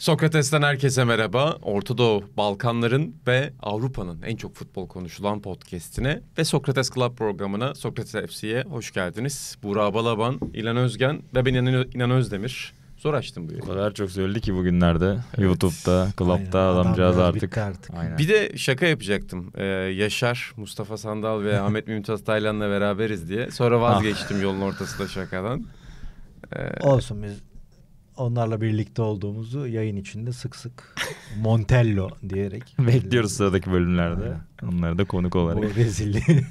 Sokrates'ten herkese merhaba. Orta Doğu, Balkanların ve Avrupa'nın en çok futbol konuşulan podcastine ve Sokrates Club programına Sokrates FC'ye hoş geldiniz. Burak Balaban, İlan Özgen ve ben İnan Özdemir. Zor açtım bu yeri. O kadar çok söyledi ki bugünlerde. Evet. YouTube'da, Club'da Aynen. adamcağız Adam artık. artık. Aynen. Bir de şaka yapacaktım. Ee, Yaşar, Mustafa Sandal ve Ahmet Mümtaz Taylan'la beraberiz diye. Sonra vazgeçtim ah. yolun ortasında şakadan. Ee, Olsun biz onlarla birlikte olduğumuzu yayın içinde sık sık Montello diyerek bekliyoruz sıradaki bölümlerde. Onları da konuk olarak. Bu rezilliği.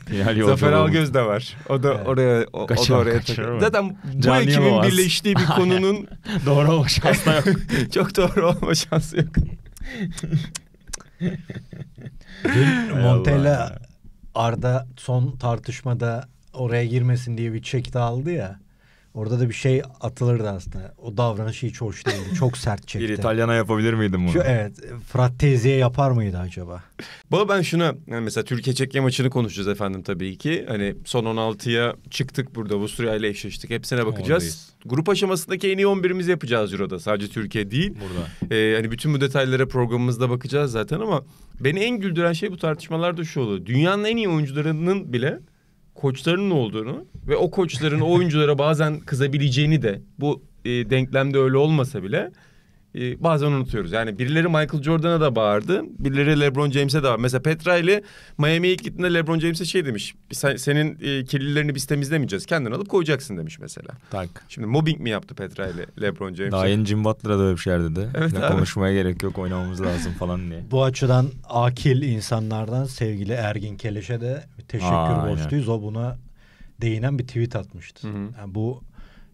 Zafer Algöz de var. O da evet. oraya o, kaçır, o da oraya kaçır, tak... Zaten bu Canlı ekibin olmaz. birleştiği bir konunun doğru olma şansı yok. Çok doğru olma şansı yok. Montella Arda son tartışmada oraya girmesin diye bir çekti aldı ya. Orada da bir şey atılırdı aslında. O davranışı hiç hoş değildi. Çok sert çekti. bir İtalyana yapabilir miydim bunu? Şu, evet. Frattezi'ye yapar mıydı acaba? Baba ben şunu yani mesela Türkiye Çekya maçını konuşacağız efendim tabii ki. Hani son 16'ya çıktık burada. Avusturya ile eşleştik. Hepsine bakacağız. Oradayız. Grup aşamasındaki en iyi 11'imiz yapacağız Euro'da. Sadece Türkiye değil. Burada. Ee, hani bütün bu detaylara programımızda bakacağız zaten ama beni en güldüren şey bu tartışmalarda şu oluyor. Dünyanın en iyi oyuncularının bile koçlarının olduğunu ve o koçların o oyunculara bazen kızabileceğini de bu e, denklemde öyle olmasa bile ee, bazen unutuyoruz. Yani birileri Michael Jordan'a da bağırdı. Birileri LeBron James'e de bağırdı. Mesela Petra ile Miami'ye ilk gittiğinde LeBron James'e şey demiş. Sen, senin e, kirlilerini biz temizlemeyeceğiz. Kendin alıp koyacaksın demiş mesela. Tank. Şimdi mobbing mi yaptı Petra ile LeBron James'e? Daha yeni Jim Butler'a da öyle bir şeyler dedi. Evet ne Konuşmaya gerek yok oynamamız lazım falan diye. Bu açıdan akil insanlardan sevgili Ergin Keleş'e de teşekkür borçluyuz. O buna değinen bir tweet atmıştı. Yani bu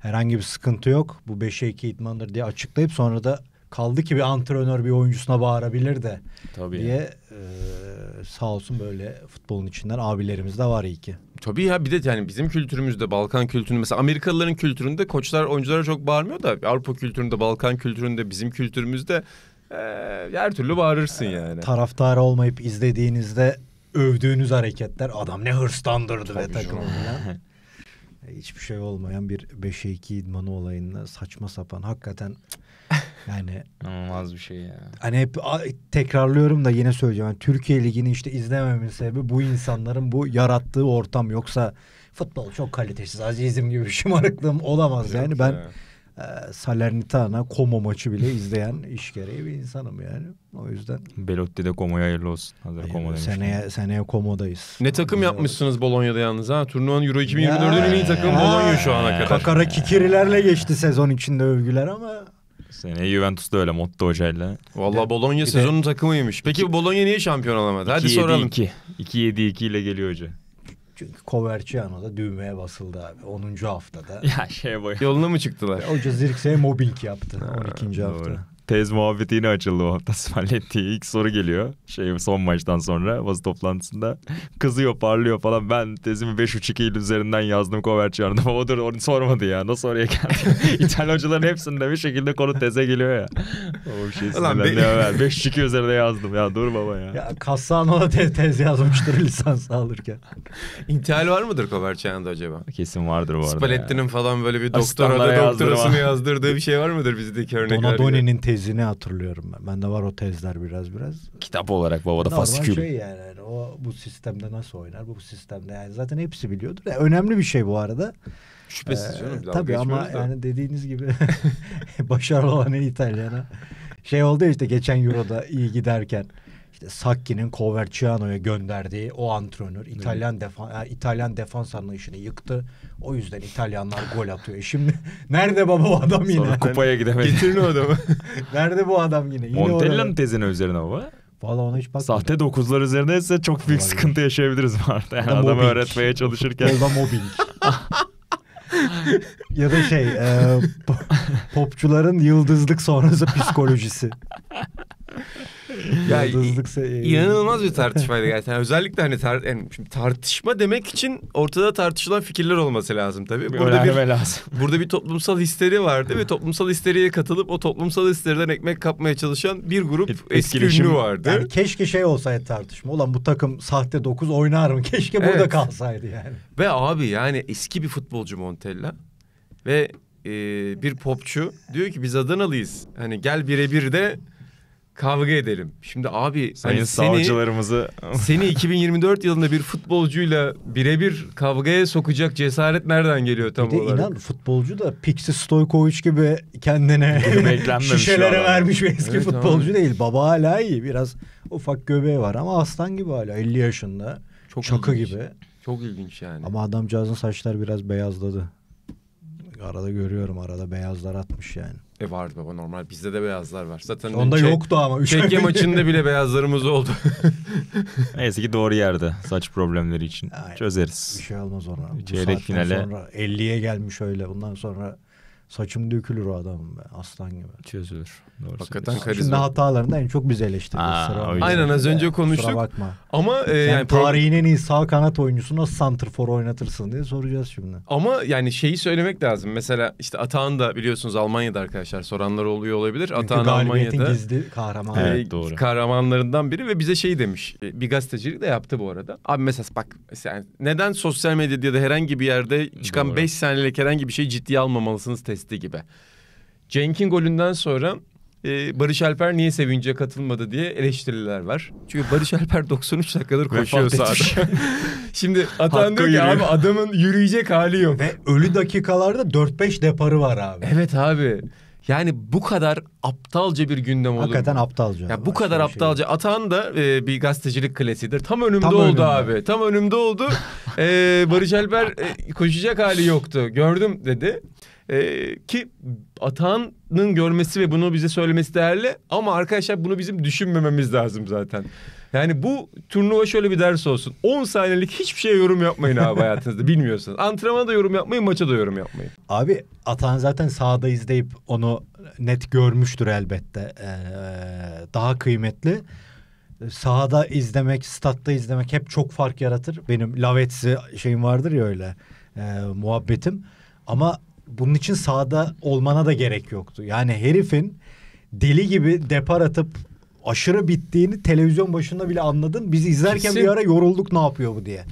herhangi bir sıkıntı yok. Bu 5'e 2 idmandır diye açıklayıp sonra da kaldı ki bir antrenör bir oyuncusuna bağırabilir de Tabii diye yani. e, sağ olsun böyle futbolun içinden abilerimiz de var iyi ki. Tabii ya bir de yani bizim kültürümüzde Balkan kültüründe mesela Amerikalıların kültüründe koçlar oyunculara çok bağırmıyor da Avrupa kültüründe Balkan kültüründe bizim kültürümüzde e, her türlü bağırırsın e, yani. taraftar olmayıp izlediğinizde övdüğünüz hareketler adam ne hırslandırdı ve takım hiçbir şey olmayan bir 5'e 2 idmanı olayında saçma sapan hakikaten yani inanılmaz bir şey ya. Hani hep tekrarlıyorum da yine söyleyeceğim. Yani Türkiye Ligi'ni işte izlememin sebebi bu insanların bu yarattığı ortam yoksa futbol çok kalitesiz azizim gibi şımarıklığım olamaz Yok yani ben ya. Ee, Salernitana, Como maçı bile izleyen iş gereği bir insanım yani. O yüzden. Belotti de Como'ya hayırlı olsun. Hazır hayırlı, Como Seneye, seneye Como'dayız. Ne takım Güzel yapmışsınız Bolonya'da yalnız ha? Turnuvanın Euro 2024'ün en iyi takımı Bolonya şu ana kadar. Kakara kikirilerle geçti sezon içinde övgüler ama Seneye Juventus da öyle Motta hocayla. Valla Bologna sezonun de... takımıymış. Peki Bologna niye şampiyon olamadı? Hadi 2 soralım. 2-7-2 ile geliyor hoca. Çünkü Coverciano da düğmeye basıldı abi 10. haftada. Ya şey boy. Yoluna mı çıktılar? Hoca Zirkse'ye mobbing yaptı ha, 12. hafta tez muhabbeti yine açıldı bu hafta Spalletti ilk soru geliyor. Şey son maçtan sonra bazı toplantısında kızıyor parlıyor falan. Ben tezimi 5-3-2 üzerinden yazdım Koverciano'da. O dur onu sormadı ya. Nasıl oraya geldi? İtalyan hocaların hepsinde bir şekilde konu teze geliyor ya. O bir şey sinirlendi be... 5-3-2 üzerine yazdım ya dur baba ya. Ya Cassano da te- tez yazmıştır lisans alırken. İntihal var mıdır Koverciano'da acaba? Kesin vardır bu arada. Spalletti'nin falan böyle bir doktora da doktorasını yazdırdığı bir şey var mıdır bizdeki örnekler? Donadoni'nin tezi tezini hatırlıyorum ben. Bende var o tezler biraz biraz. Kitap olarak babada Normal fasikül. şey yani, yani o bu sistemde nasıl oynar bu sistemde yani zaten hepsi biliyordur. Yani e, önemli bir şey bu arada. Şüphesiz ee, canım. Tabii ama da. yani dediğiniz gibi başarılı olan İtalyana şey oldu işte geçen Euro'da iyi giderken işte Sakki'nin Coverciano'ya gönderdiği o antrenör İtalyan evet. defa İtalyan defans anlayışını yıktı. O yüzden İtalyanlar gol atıyor. E şimdi nerede baba bu adam yine? Sonra kupaya gidemedi. Getirin o adamı. nerede bu adam yine? yine Montella'nın tezine üzerine baba. Valla ona hiç bakmadım. Sahte dokuzlar üzerindeyse çok büyük Olabilir. sıkıntı yaşayabiliriz bu arada. Yani adamı mobbing. öğretmeye çalışırken. Futbolda mobbing. ya da şey e, popçuların yıldızlık sonrası psikolojisi. ya inanılmaz bir tartışmaydı gerçekten. Özellikle hani tar yani şimdi tartışma demek için ortada tartışılan fikirler olması lazım tabii. Burada bir lazım. burada bir toplumsal histeri vardı ve toplumsal histeriye katılıp o toplumsal histeriden ekmek kapmaya çalışan bir grup Et, eski ünlü vardı. Yani keşke şey olsaydı tartışma. Ulan bu takım sahte dokuz oynar mı? Keşke evet. burada kalsaydı yani. Ve abi yani eski bir futbolcu Montella ve e, bir popçu diyor ki biz Adanalıyız. Hani gel birebir de kavga edelim. Şimdi abi Sayın hani savcılarımızı seni 2024 yılında bir futbolcuyla birebir kavgaya sokacak cesaret nereden geliyor tam bir de olarak? inan futbolcu da Pixi stoykovic gibi kendine şişelere vermiş bir eski evet, futbolcu abi. değil. Baba hala iyi. Biraz ufak göbeği var ama aslan gibi hala 50 yaşında. Çok Çakı ilginç. gibi. Çok ilginç yani. Ama adamcağızın saçlar biraz beyazladı. Arada görüyorum arada beyazlar atmış yani. E vardı baba normal. Bizde de beyazlar var. Zaten Onda şey, yoktu ama. Üç Çekya maçında bile beyazlarımız oldu. Neyse ki doğru yerde saç problemleri için. Aynen. Çözeriz. Bir şey olmaz ona. Çeyrek finale. Sonra 50'ye gelmiş öyle. Bundan sonra saçım dökülür o adamın be. Aslan gibi. Çözülür. Doğru Hakikaten karizma. Şimdi hatalarını en çok biz eleştirdik. aynen az önce konuştuk. bakma. Ama e, yani, yani tarihin en iyi sağ kanat oyuncusu nasıl santrfor oynatırsın diye soracağız şimdi. Ama yani şeyi söylemek lazım. Mesela işte Atağan da biliyorsunuz Almanya'da arkadaşlar soranlar oluyor olabilir. Çünkü Atağan Almanya'da gizli kahraman. Evet, doğru. kahramanlarından biri ve bize şey demiş. E, bir gazetecilik de yaptı bu arada. Abi mesela bak mesela neden sosyal medyada ya da herhangi bir yerde çıkan 5 saniyelik herhangi bir şey ciddiye almamalısınız testi gibi. Cenk'in golünden sonra ee, Barış Alper niye sevince katılmadı diye eleştiriler var. Çünkü Barış Alper 93 dakikadır koşuyor sahada. Şimdi Atan diyor ki abi adamın yürüyecek hali yok. Ve ölü dakikalarda 4-5 deparı var abi. Evet abi. Yani bu kadar aptalca bir gündem olur. Hakikaten aptalca. Ya bu kadar şey aptalca. Şey. Atan da e, bir gazetecilik klasiğidir. Tam önümde Tam oldu önümde. abi. Tam önümde oldu. e, Barış Alper e, koşacak hali yoktu. Gördüm dedi. Ee, ki Atahan'ın görmesi ve bunu bize söylemesi değerli ama arkadaşlar bunu bizim düşünmememiz lazım zaten. Yani bu turnuva şöyle bir ders olsun. 10 saniyelik hiçbir şeye yorum yapmayın abi hayatınızda bilmiyorsanız. Antrenmana da yorum yapmayın, maça da yorum yapmayın. Abi Atan zaten sahada izleyip onu net görmüştür elbette. Ee, daha kıymetli. Sahada izlemek, statta izlemek hep çok fark yaratır. Benim Lavetsi şeyim vardır ya öyle e, muhabbetim. Ama bunun için sahada olmana da gerek yoktu. Yani herifin deli gibi depar atıp aşırı bittiğini televizyon başında bile anladın. Biz izlerken Kesin. bir ara yorulduk ne yapıyor bu diye.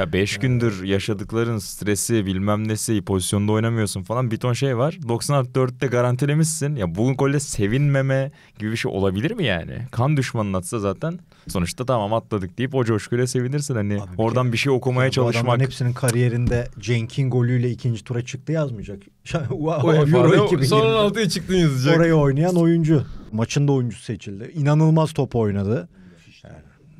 Ya 5 gündür yaşadıkların stresi bilmem nesi pozisyonda oynamıyorsun falan bir ton şey var. 94'te garantilemişsin. Ya bugün golle sevinmeme gibi bir şey olabilir mi yani? Kan düşmanın atsa zaten sonuçta tamam atladık deyip o coşkuyla sevinirsin. Hani Abi oradan bir, bir şey okumaya yani çalışmak. hepsinin kariyerinde Cenk'in golüyle ikinci tura çıktı yazmayacak. Euro Son 16'ya çıktı yazacak. Oraya oynayan oyuncu. maçında oyuncu seçildi. İnanılmaz top oynadı.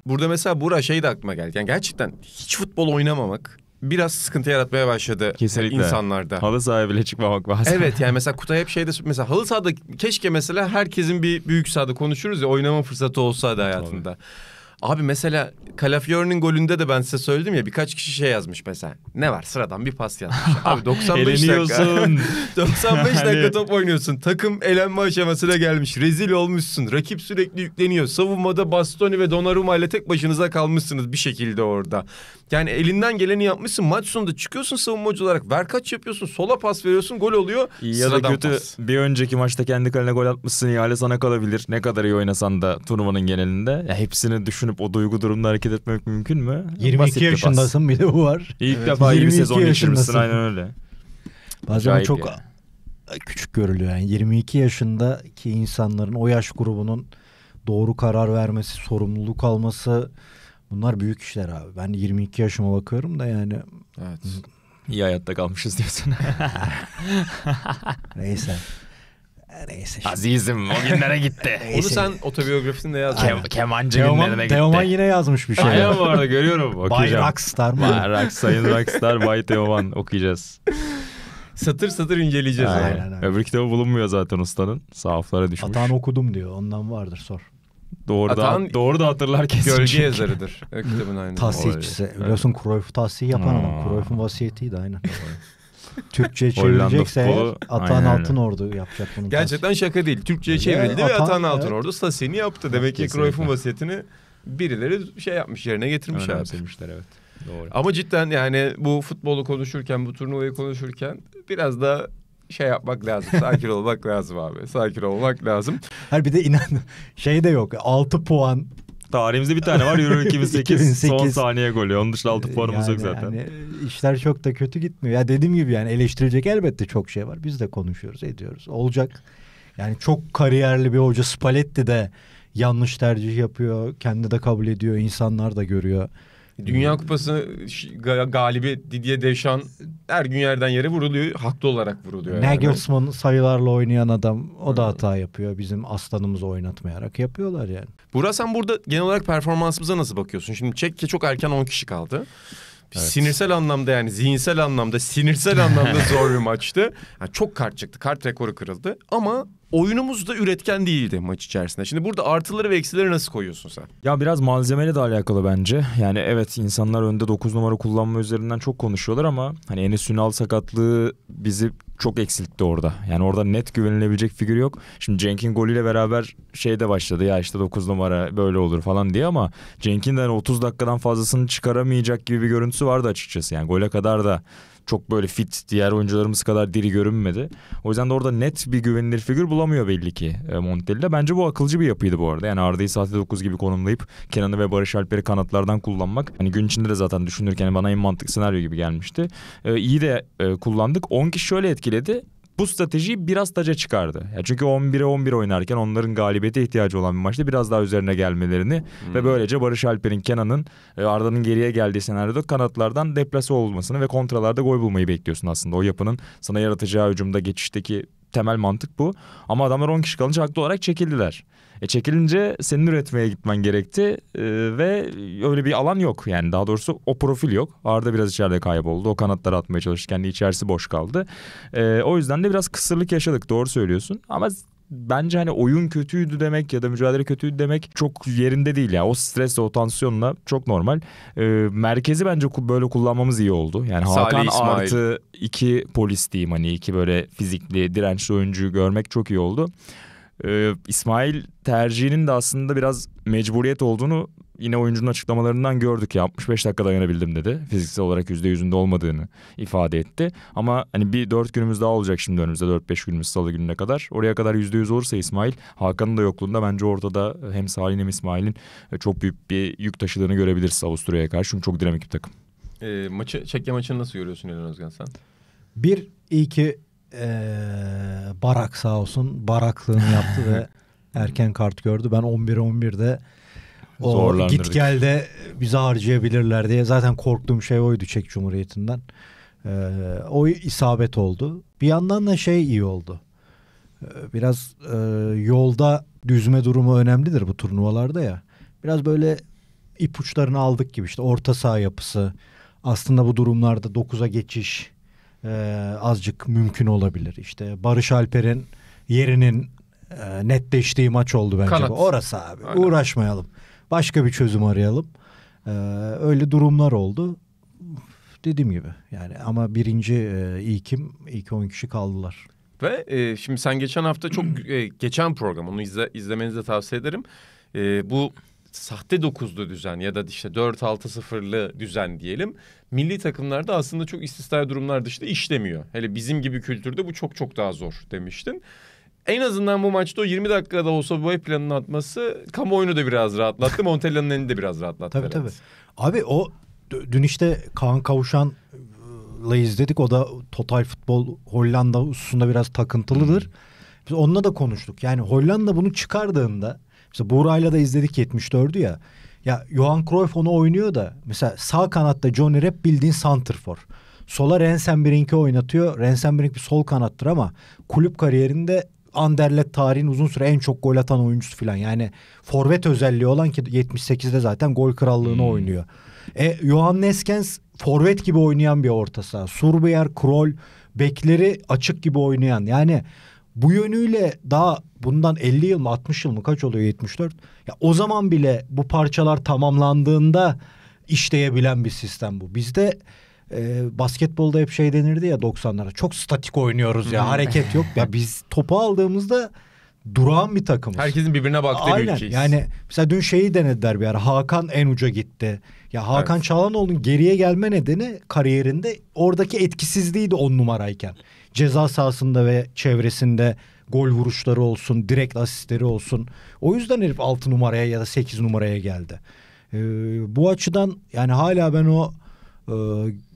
Burada mesela Bura şey de aklıma geldi. Yani gerçekten hiç futbol oynamamak biraz sıkıntı yaratmaya başladı Kesinlikle. insanlarda. Halı sahaya bile çıkmamak bazen. Evet yani mesela Kutay hep şeyde mesela halı sahada keşke mesela herkesin bir büyük sahada konuşuruz ya oynama fırsatı olsaydı hayatında. Tabii. Abi mesela Calafiori'nin golünde de ben size söyledim ya birkaç kişi şey yazmış mesela. Ne var sıradan bir pas yazmış. Abi 95 dakika. 95 dakika top oynuyorsun. Takım elenme aşamasına gelmiş. Rezil olmuşsun. Rakip sürekli yükleniyor. Savunmada Bastoni ve Donnarumma ile tek başınıza kalmışsınız bir şekilde orada. Yani elinden geleni yapmışsın. Maç sonunda çıkıyorsun savunmacı olarak. Ver kaç yapıyorsun. Sola pas veriyorsun. Gol oluyor. ya da kötü pas. bir önceki maçta kendi kalene gol atmışsın. İhale sana kalabilir. Ne kadar iyi oynasan da turnuvanın genelinde. Ya hepsini düşün dönüp o duygu durumunda hareket etmek mümkün mü? 22 Basit yaşındasın bir de bu var. İlk evet. defa 20 sezon geçirmişsin aynen öyle. Bazen Acayip çok yani. küçük görülüyor. Yani 22 yaşındaki insanların o yaş grubunun doğru karar vermesi, sorumluluk alması bunlar büyük işler abi. Ben 22 yaşıma bakıyorum da yani. Evet. İyi hayatta kalmışız diyorsun. Neyse neyse. Şimdi. Azizim o günlere gitti. Onu sen otobiyografisinde yazdın. Ke kemancı Teoman, günlerine gitti. Teoman yine yazmış bir şey. Aynen bu arada görüyorum. Okuyacağım. Bay Rockstar mı? Bay Rock, Sayın Rockstar Bay Teoman okuyacağız. Satır satır inceleyeceğiz. Aynen, aynen. Öbür kitabı bulunmuyor zaten ustanın. Sahaflara düşmüş. Atan okudum diyor. Ondan vardır sor. Doğru da Atan, doğru da hatırlar kesin. Gölge çünkü. yazarıdır. Kitabın aynı. Tahsiyecisi. Biliyorsun Cruyff tahsiye yapan ama adam. Cruyff'un vasiyetiydi aynen. Türkçe çevirecekse eğer altın ordu yapacak bunu. Gerçekten tersi. şaka değil. Türkçe'ye çevrildi Atan, ve Atan Altınordu evet. Sasini yaptı. Demek ki Cruyff'un vasiyetini birileri şey yapmış yerine getirmiş abi. evet. Doğru. Ama cidden yani bu futbolu konuşurken, bu turnuvayı konuşurken biraz da şey yapmak lazım. Sakin olmak lazım abi. Sakin olmak lazım. Her bir de inan şey de yok. 6 puan Tarihimizde bir tane var Euro 2008, 2008. son saniye golü. Onun dışında altı ee, puanımız yani, yok zaten. Yani işler çok da kötü gitmiyor. Ya dediğim gibi yani eleştirilecek elbette çok şey var. Biz de konuşuyoruz, ediyoruz. Olacak. Yani çok kariyerli bir hoca Spalletti de yanlış tercih yapıyor. Kendi de kabul ediyor. insanlar da görüyor. Dünya Kupası galibi Didier Deschamps her gün yerden yere vuruluyor. Haklı olarak vuruluyor. Nagelsmann yani. sayılarla oynayan adam o da hata yapıyor. Bizim aslanımızı oynatmayarak yapıyorlar yani. Burak sen burada genel olarak performansımıza nasıl bakıyorsun? Şimdi Çek'te çok erken 10 kişi kaldı. Evet. Sinirsel anlamda yani zihinsel anlamda, sinirsel anlamda zor bir maçtı. Yani çok kart çıktı. Kart rekoru kırıldı. Ama oyunumuz da üretken değildi maç içerisinde. Şimdi burada artıları ve eksileri nasıl koyuyorsun sen? Ya biraz malzemeyle de alakalı bence. Yani evet insanlar önde 9 numara kullanma üzerinden çok konuşuyorlar ama hani Enes Ünal sakatlığı bizi çok eksiltti orada. Yani orada net güvenilebilecek figür yok. Şimdi Cenk'in golüyle beraber şey de başladı ya işte 9 numara böyle olur falan diye ama Cenk'in de hani 30 dakikadan fazlasını çıkaramayacak gibi bir görüntüsü vardı açıkçası. Yani gole kadar da çok böyle fit diğer oyuncularımız kadar diri görünmedi. O yüzden de orada net bir güvenilir figür bulamıyor belli ki e, Montella. Bence bu akılcı bir yapıydı bu arada. Yani Arda'yı saatte 9 gibi konumlayıp Kenan'ı ve Barış Alper'i kanatlardan kullanmak. Hani gün içinde de zaten düşünürken bana en mantıklı senaryo gibi gelmişti. E, iyi de e, kullandık. 10 kişi şöyle etkiledi bu stratejiyi biraz taca çıkardı. Ya çünkü 11'e 11 oynarken onların galibiyete ihtiyacı olan bir maçta biraz daha üzerine gelmelerini hmm. ve böylece Barış Alper'in, Kenan'ın, e, Arda'nın geriye geldiği senaryoda kanatlardan deplase olmasını ve kontralarda gol bulmayı bekliyorsun aslında. O yapının sana yaratacağı hücumda geçişteki temel mantık bu. Ama adamlar 10 kişi kalınca haklı olarak çekildiler. E çekilince senin üretmeye gitmen gerekti e, ve öyle bir alan yok yani daha doğrusu o profil yok. Arda biraz içeride kayboldu. O kanatları atmaya çalışırken de içerisi boş kaldı. E, o yüzden de biraz kısırlık yaşadık doğru söylüyorsun ama bence hani oyun kötüydü demek ya da mücadele kötüydü demek çok yerinde değil ya. O stresle, o tansiyonla çok normal. E, merkezi bence böyle kullanmamız iyi oldu. Yani Salih Hakan artı iki polis diyeyim hani iki böyle fizikli, dirençli oyuncuyu görmek çok iyi oldu. Ee, İsmail tercihinin de aslında biraz mecburiyet olduğunu yine oyuncunun açıklamalarından gördük ya 65 dakika dayanabildim dedi. Fiziksel olarak %100'ünde olmadığını ifade etti. Ama hani bir 4 günümüz daha olacak şimdi önümüzde 4-5 günümüz salı gününe kadar. Oraya kadar %100 olursa İsmail Hakan'ın da yokluğunda bence ortada hem Salih'in hem İsmail'in çok büyük bir yük taşıdığını görebiliriz Avusturya'ya karşı. Çünkü çok dinamik bir takım. E, maçı Çekya maçını nasıl görüyorsun Elon Özgen sen? Bir, iyi ki ee, Barak sağ olsun baraklığını yaptı ve erken kart gördü. Ben 11-11'de o git gel de bizi harcayabilirler diye zaten korktuğum şey oydu Çek Cumhuriyeti'nden. Ee, o isabet oldu. Bir yandan da şey iyi oldu. Ee, biraz e, yolda düzme durumu önemlidir bu turnuvalarda ya. Biraz böyle ipuçlarını aldık gibi işte orta saha yapısı. Aslında bu durumlarda 9'a geçiş e, azıcık mümkün olabilir. İşte Barış Alper'in yerinin e, netleştiği maç oldu bence. Kanat. Orası abi. Aynen. Uğraşmayalım. Başka bir çözüm arayalım. E, öyle durumlar oldu. Dediğim gibi yani ama birinci e, ilkim ilk 10 kişi kaldılar. Ve e, şimdi sen geçen hafta çok e, geçen program onu izle, izlemenizi tavsiye ederim. E, bu sahte dokuzlu düzen ya da işte 4-6-0'lı düzen diyelim. Milli takımlarda aslında çok istisnai durumlar dışında işlemiyor. Hele bizim gibi kültürde bu çok çok daha zor demiştin. En azından bu maçta o 20 dakikada olsa bu planını atması kamuoyunu da biraz rahatlattı. Montella'nın elini de biraz rahatlattı. Tabii herhalde. tabii. Abi o dün işte Kaan Kavuşan la izledik. O da total futbol Hollanda hususunda biraz takıntılıdır. Hmm. Biz onunla da konuştuk. Yani Hollanda bunu çıkardığında Mesela Burayla da izledik 74'ü ya. Ya Johan Cruyff onu oynuyor da mesela sağ kanatta Johnny Rep bildiğin santrfor. Sola Rensenbrink'i oynatıyor. Rensenbrink bir sol kanattır ama kulüp kariyerinde Anderlet tarihin uzun süre en çok gol atan oyuncusu falan. Yani forvet özelliği olan ki 78'de zaten gol krallığını hmm. oynuyor. E, Johan Neskens forvet gibi oynayan bir orta saha. Surbeyer, Kroll, bekleri açık gibi oynayan. Yani bu yönüyle daha bundan 50 yıl mı 60 yıl mı kaç oluyor 74? Ya o zaman bile bu parçalar tamamlandığında işleyebilen bir sistem bu. Bizde e, basketbolda hep şey denirdi ya 90'lara. Çok statik oynuyoruz ya. hareket yok. Ya biz topu aldığımızda durağan bir takımız. Herkesin birbirine baktığı Aynen. bir ülkeyiz. Yani mesela dün şeyi denediler bir ara. Hakan en uca gitti. Ya Hakan evet. Çalhanoğlu'nun geriye gelme nedeni kariyerinde oradaki etkisizliğiydi on numarayken ceza sahasında ve çevresinde gol vuruşları olsun, direkt asistleri olsun. O yüzden herif 6 numaraya ya da 8 numaraya geldi. Ee, bu açıdan yani hala ben o e,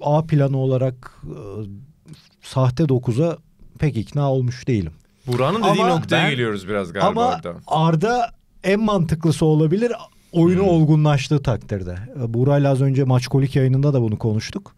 A planı olarak e, sahte 9'a pek ikna olmuş değilim. Buranın dediği ama noktaya ben, geliyoruz biraz galiba ama orada. Ama Arda en mantıklısı olabilir oyunu hmm. olgunlaştığı takdirde. E, Burayla az önce maç kolik yayınında da bunu konuştuk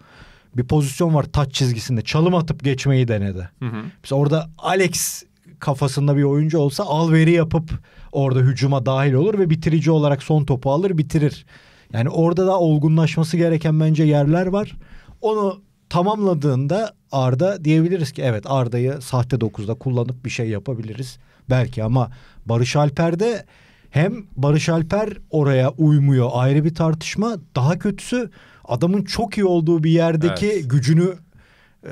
bir pozisyon var taç çizgisinde. Çalım atıp geçmeyi denedi. Hı Mesela orada Alex kafasında bir oyuncu olsa alveri yapıp orada hücuma dahil olur ve bitirici olarak son topu alır bitirir. Yani orada da olgunlaşması gereken bence yerler var. Onu tamamladığında Arda diyebiliriz ki evet Arda'yı sahte dokuzda kullanıp bir şey yapabiliriz belki ama Barış Alper'de hem Barış Alper oraya uymuyor ayrı bir tartışma daha kötüsü adamın çok iyi olduğu bir yerdeki evet. gücünü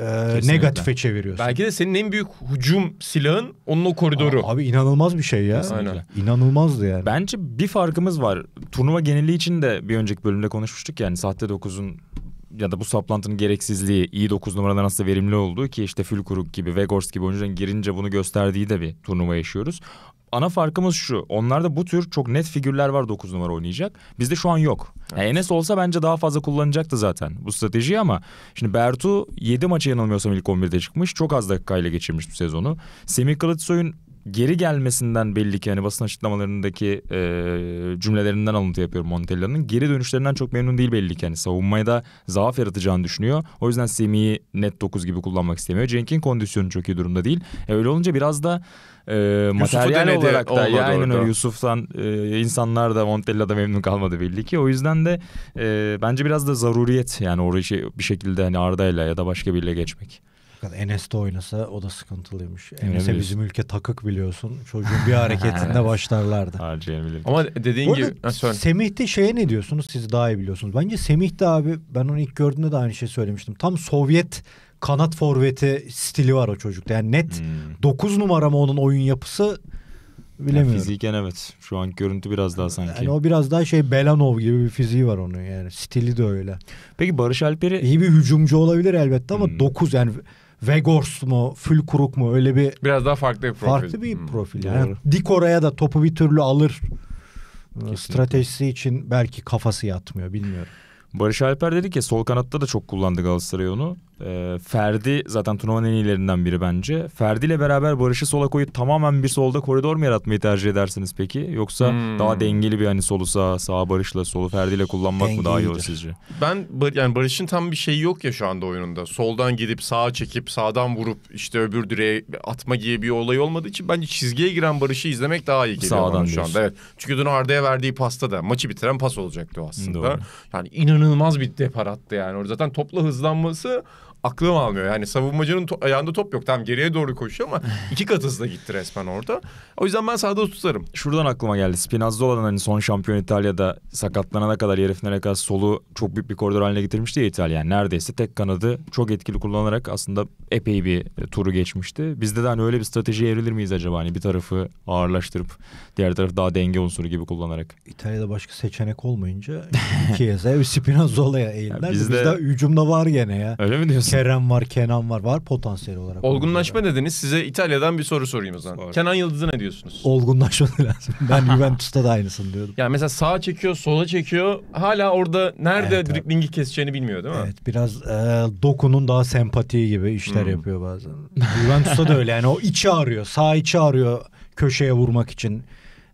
e, negatife çeviriyorsun. Belki de senin en büyük hücum silahın onun o koridoru. Aa, abi inanılmaz bir şey ya. Kesinlikle. Aynen. İnanılmazdı yani. Bence bir farkımız var. Turnuva geneli için de bir önceki bölümde konuşmuştuk yani sahte 9'un ya da bu saplantının gereksizliği iyi 9 numaradan aslında verimli olduğu ki işte Fülkuruk gibi Vegors gibi oyuncuların girince bunu gösterdiği de bir turnuva yaşıyoruz ana farkımız şu. Onlarda bu tür çok net figürler var 9 numara oynayacak. Bizde şu an yok. Evet. Enes olsa bence daha fazla kullanacaktı zaten bu stratejiyi ama şimdi Bertu 7 maça yanılmıyorsam ilk 11'de çıkmış. Çok az dakikayla geçirmiş bu sezonu. Semih Kılıçsoy'un geri gelmesinden belli ki hani basın açıklamalarındaki e, cümlelerinden alıntı yapıyorum Montella'nın. Geri dönüşlerinden çok memnun değil belli ki hani savunmaya da zaaf yaratacağını düşünüyor. O yüzden Semih'i net 9 gibi kullanmak istemiyor. Cenk'in kondisyonu çok iyi durumda değil. E, öyle olunca biraz da e, Yusuf'u materyal olarak da yani öyle Yusuf'tan e, insanlar da Montella'da memnun kalmadı belli ki. O yüzden de e, bence biraz da zaruriyet yani orayı şey, bir şekilde hani Arda'yla ya da başka biriyle geçmek. Hakikaten Enes oynasa o da sıkıntılıymış. Enes'e bizim ülke takık biliyorsun. Çocuğun bir hareketinde başlarlardı. Harcayabilir. Ama dediğin Orada gibi... Ha, söyle. Semih'te şeye ne diyorsunuz? Siz daha iyi biliyorsunuz. Bence Semih de abi ben onu ilk gördüğümde de aynı şey söylemiştim. Tam Sovyet kanat forveti stili var o çocukta. Yani net hmm. numara mı onun oyun yapısı bilemiyorum. Yani fiziken evet. Şu an görüntü biraz daha sanki. Yani o biraz daha şey Belanov gibi bir fiziği var onun yani. Stili de öyle. Peki Barış Alper'i... iyi bir hücumcu olabilir elbette ama hmm. yani Vegors mu, Fülkuruk mu öyle bir... Biraz daha farklı bir profil. Farklı bir hmm. profil. Yani Doğru. dik oraya da topu bir türlü alır. Kesinlikle. Stratejisi için belki kafası yatmıyor bilmiyorum. Barış Alper dedi ki sol kanatta da çok kullandı Galatasaray onu. Ee, Ferdi zaten turnuvanın en iyilerinden biri bence. Ferdi ile beraber Barış'ı sola koyup tamamen bir solda koridor mu yaratmayı tercih edersiniz peki? Yoksa hmm. daha dengeli bir hani solu sağ, sağ Barış'la solu Ferdi ile kullanmak Dengelidir. mı daha iyi olur sizce? Ben yani Barış'ın tam bir şeyi yok ya şu anda oyununda. Soldan gidip sağa çekip sağdan vurup işte öbür direğe atma gibi bir olay olmadığı için bence çizgiye giren Barış'ı izlemek daha iyi geliyor Sağdan şu diyorsun. anda. Evet. Çünkü dün Arda'ya verdiği pasta da maçı bitiren pas olacaktı o aslında. Doğru. Yani inanılmaz bir depar attı yani. Orada zaten topla hızlanması aklım almıyor. Yani savunmacının to- ayağında top yok. tam geriye doğru koşuyor ama iki kat hızla gitti resmen orada. O yüzden ben sahada tutarım. Şuradan aklıma geldi. Spinazzola'dan hani son şampiyon İtalya'da sakatlanana kadar herifine kadar solu çok büyük bir koridor haline getirmişti ya İtalya. Yani neredeyse tek kanadı çok etkili kullanarak aslında epey bir turu geçmişti. Bizde de hani öyle bir strateji evrilir miyiz acaba? Hani bir tarafı ağırlaştırıp diğer taraf daha denge unsuru gibi kullanarak. İtalya'da başka seçenek olmayınca Chiesa ve Spinazzola'ya eğilirler. Yani bizde... bizde hücumda var gene ya. Öyle mi diyorsun? Kerem var, Kenan var. Var potansiyel olarak. Olgunlaşma dediniz. Size İtalya'dan bir soru sorayım o zaman. Sor. Kenan Yıldız'a ne diyorsunuz? Olgunlaşma lazım. Ben Juventus'ta da aynısını diyordum. Yani mesela sağa çekiyor, sola çekiyor. Hala orada nerede Evet, driblingi keseceğini bilmiyor değil mi? Evet biraz e, dokunun daha sempatiği gibi işler hmm. yapıyor bazen. Juventus'ta da öyle yani o içi arıyor. Sağ içi arıyor köşeye vurmak için.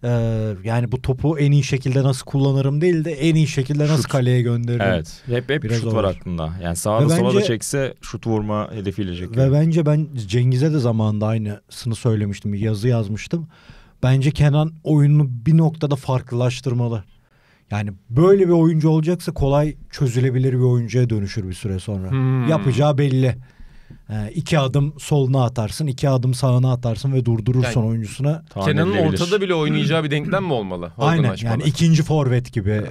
Ee, yani bu topu en iyi şekilde nasıl kullanırım değil de en iyi şekilde nasıl şut. kaleye gönderirim. Evet. Hep hep Biraz şut var aklında. Yani sağda ve sola da çekse şut vurma hedefiyle çekiyor. Ve bence ben Cengiz'e de zamanında aynısını söylemiştim. Yazı yazmıştım. Bence Kenan oyunu bir noktada farklılaştırmalı. Yani böyle bir oyuncu olacaksa kolay çözülebilir bir oyuncuya dönüşür bir süre sonra. Hmm. Yapacağı belli. E, iki adım soluna atarsın, iki adım sağına atarsın ve durdurursun yani, oyuncusuna. Kenan'ın ortada bile oynayacağı bir denklem mi olmalı? Oradan Aynen açmalı. yani ikinci forvet gibi e,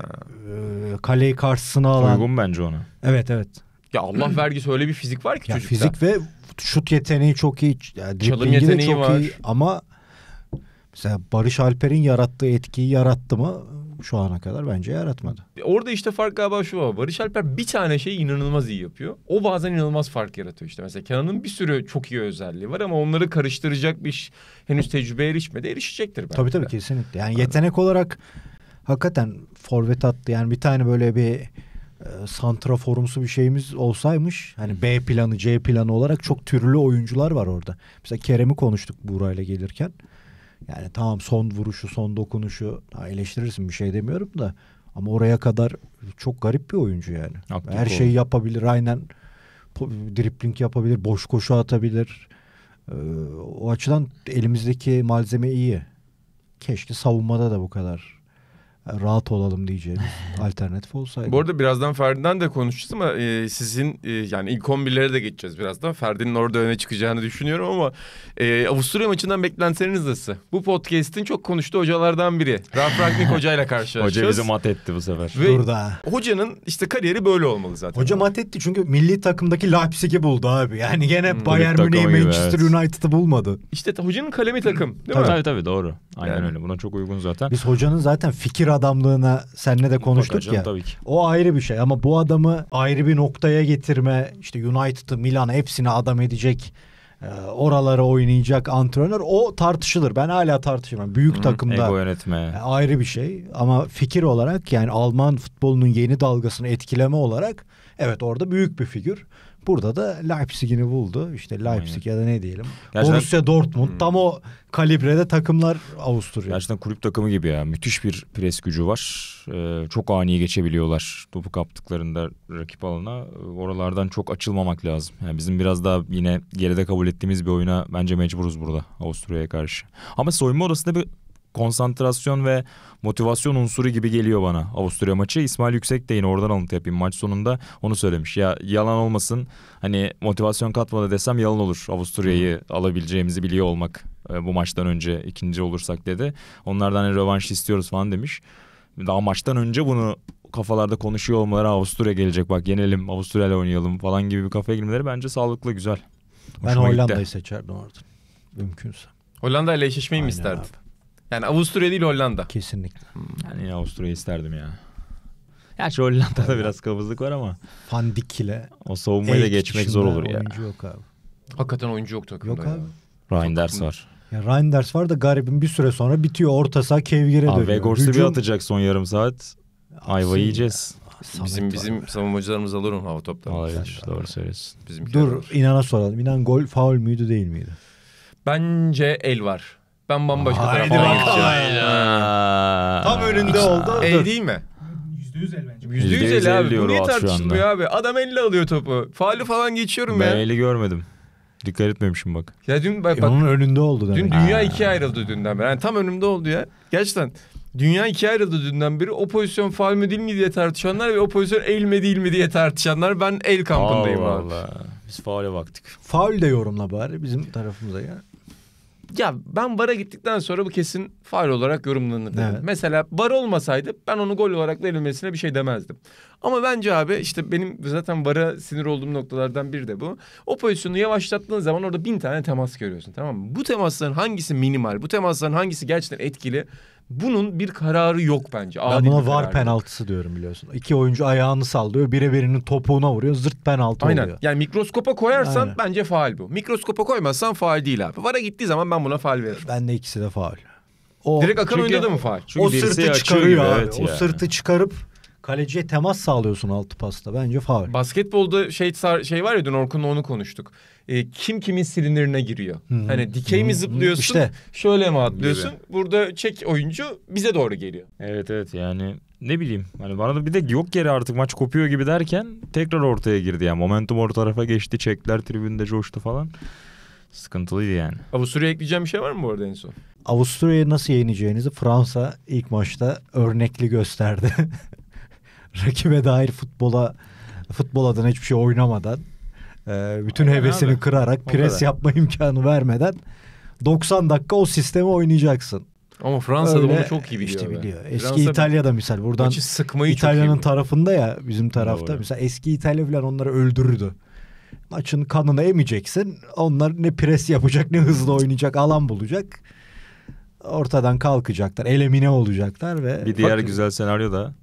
kaleyi karşısına alan. Uygun bence ona. Evet evet. Ya Allah hmm. vergisi öyle bir fizik var ki ya çocukta. Fizik ve şut yeteneği çok iyi. Yani Çalım yeteneği çok var. iyi ama mesela Barış Alper'in yarattığı etkiyi yarattı mı şu ana kadar bence yaratmadı. Orada işte fark galiba şu var. Barış Alper bir tane şeyi inanılmaz iyi yapıyor. O bazen inanılmaz fark yaratıyor işte. Mesela Kenan'ın bir sürü çok iyi özelliği var ama onları karıştıracak bir iş, henüz tecrübe erişmedi. Erişecektir bence. Tabii tabii kesinlikle. Yani Anladım. yetenek olarak hakikaten forvet attı. Yani bir tane böyle bir santra e, santraforumsu bir şeyimiz olsaymış hani B planı C planı olarak çok türlü oyuncular var orada. Mesela Kerem'i konuştuk Buray'la gelirken. Yani tamam son vuruşu, son dokunuşu eleştirirsin bir şey demiyorum da ama oraya kadar çok garip bir oyuncu yani. Aktif Her şeyi olur. yapabilir. Aynen dripling yapabilir, boş koşu atabilir. Ee, o açıdan elimizdeki malzeme iyi. Keşke savunmada da bu kadar rahat olalım diyeceğimiz alternatif olsaydı. Bu arada birazdan Ferdi'den de konuşacağız ama e, sizin e, yani ilk 11'lere de geçeceğiz birazdan. Ferdi'nin orada öne çıkacağını düşünüyorum ama e, Avusturya maçından beklentileriniz nasıl? Bu podcast'in çok konuştuğu hocalardan biri. Ralf Ragnik hocayla karşılaşacağız. Hoca bizi mat etti bu sefer. Ve Dur Hocanın işte kariyeri böyle olmalı zaten. Hoca mat etti çünkü milli takımdaki Leipzig'i buldu abi. Yani gene hmm, Bayern Münih, Manchester evet. United'ı bulmadı. İşte hocanın kalemi takım değil tabii, mi? Tabii tabii doğru. Aynen yani. öyle. Buna çok uygun zaten. Biz hocanın zaten fikir adamlığına senle de konuştuk Mutlaka ya. Tabii ki. O ayrı bir şey ama bu adamı ayrı bir noktaya getirme işte United'ı Milan hepsini adam edecek e, oralara oynayacak antrenör o tartışılır. Ben hala tartışıyorum. Büyük Hı, takımda ego yönetme. E, ayrı bir şey ama fikir olarak yani Alman futbolunun yeni dalgasını etkileme olarak evet orada büyük bir figür. Burada da Leipzig'ini buldu. İşte Leipzig Aynen. ya da ne diyelim. Gerçekten... Borussia Dortmund hmm. tam o kalibrede takımlar Avusturya. Gerçekten kulüp takımı gibi ya. Müthiş bir pres gücü var. Ee, çok ani geçebiliyorlar topu kaptıklarında rakip alana. Oralardan çok açılmamak lazım. Yani bizim biraz daha yine geride kabul ettiğimiz bir oyuna bence mecburuz burada Avusturya'ya karşı. Ama soyunma odasında bir konsantrasyon ve motivasyon unsuru gibi geliyor bana Avusturya maçı. İsmail Yüksek de yine oradan alıntı yapayım. Maç sonunda onu söylemiş. Ya yalan olmasın hani motivasyon katmadı desem yalan olur. Avusturya'yı alabileceğimizi biliyor olmak e, bu maçtan önce ikinci olursak dedi. Onlardan hani rövanş istiyoruz falan demiş. Daha maçtan önce bunu kafalarda konuşuyor olmaları Avusturya gelecek bak yenelim Avusturya ile oynayalım falan gibi bir kafaya girmeleri bence sağlıklı güzel. Hoşuma ben Hollanda'yı seçerdim orada mümkünse. Hollanda ile eşleşmeyi mi isterdin? Abi. Yani Avusturya değil Hollanda. Kesinlikle. Yani hmm. yine Avusturya'yı isterdim ya. Gerçi Hollanda'da biraz kabızlık var ama. Fandik ile. O savunmayı da geçmek zor olur ya. Oyuncu yok abi. Hakikaten oyuncu yok takımda. Yok abi. Reinders var. Ya Reinders var da garibim bir süre sonra bitiyor. Orta saha Kevgir'e dönüyor. Vegors'u Hücum... bir atacak son yarım saat. Ayva yiyeceğiz. Samet bizim bizim savunmacılarımız alır onu hava toplarını. Hayır doğru söylüyorsun. Bizimkiler Dur alır. inana soralım. İnan gol faul müydü değil miydi? Bence el var. Ben bambaşka Haydi taraftan bakalım. Tam önünde oldu. El değil mi? %100 el bence. Yüzde %100 el el abi. Bu niye o at tartışılmıyor abi? Adam elle alıyor topu. Faali falan geçiyorum Ben ya. eli görmedim. Dikkat etmemişim bak. Ya dün bak, e, bak onun önünde oldu demek. Dün dünya ikiye ayrıldı dünden beri. Yani tam önümde oldu ya. Gerçekten dünya ikiye ayrıldı dünden beri. O pozisyon faul mü değil mi diye tartışanlar ve o pozisyon el mi değil mi diye tartışanlar. Ben el kampındayım Allah abi. Allah. Biz faale baktık. Faul de yorumla bari bizim tarafımıza ya ya ben VAR'a gittikten sonra bu kesin faal olarak yorumlanır. Evet. Mesela VAR olmasaydı ben onu gol olarak verilmesine bir şey demezdim. Ama bence abi işte benim zaten VAR'a sinir olduğum noktalardan biri de bu. O pozisyonu yavaşlattığın zaman orada bin tane temas görüyorsun tamam mı? Bu temasların hangisi minimal? Bu temasların hangisi gerçekten etkili? Bunun bir kararı yok bence. Ben buna var kararı. penaltısı diyorum biliyorsun. İki oyuncu ayağını sallıyor. Biri birinin topuğuna vuruyor. Zırt penaltı Aynen. oluyor. Yani mikroskopa koyarsan Aynen. bence faal bu. Mikroskopa koymazsan faal değil abi. Vara gittiği zaman ben buna faal veririm. Ben de ikisi de faal. O, Direkt akan oyunda da mı faal? Çünkü o sırtı çıkarıyor abi. Evet o yani. sırtı çıkarıp kaleciye temas sağlıyorsun altı pasta. Bence faul. Basketbolda şey şey var ya dün Orkun'la onu konuştuk. E, kim kimin silinirine giriyor. Hmm. Hani dikey mi zıplıyorsun? İşte. Şöyle mi atlıyorsun? Gibi. Burada çek oyuncu bize doğru geliyor. Evet evet yani ne bileyim hani bana da bir de yok yere artık maç kopuyor gibi derken tekrar ortaya girdi yani. Momentum orta tarafa geçti. Çekler tribünde coştu falan. Sıkıntılıydı yani. Avusturya'ya ekleyeceğim bir şey var mı bu arada en son? Avusturya'yı nasıl yeneceğinizi Fransa ilk maçta örnekli gösterdi. rakibe dair futbola futbol adına hiçbir şey oynamadan e, bütün Aynen hevesini abi. kırarak pres yapma imkanı vermeden 90 dakika o sistemi oynayacaksın. Ama Fransa'da Öyle, bunu çok iyi biliyor. İşte biliyor. Eski Fransa İtalya'da misal buradan sıkmayı İtalya'nın tarafında ya bizim tarafta Doğru. mesela eski İtalya falan onları öldürürdü. Maçın kanını emeceksin. Onlar ne pres yapacak ne hızlı oynayacak alan bulacak. Ortadan kalkacaklar. Elemine olacaklar ve... Bir diğer Bakın. güzel senaryo da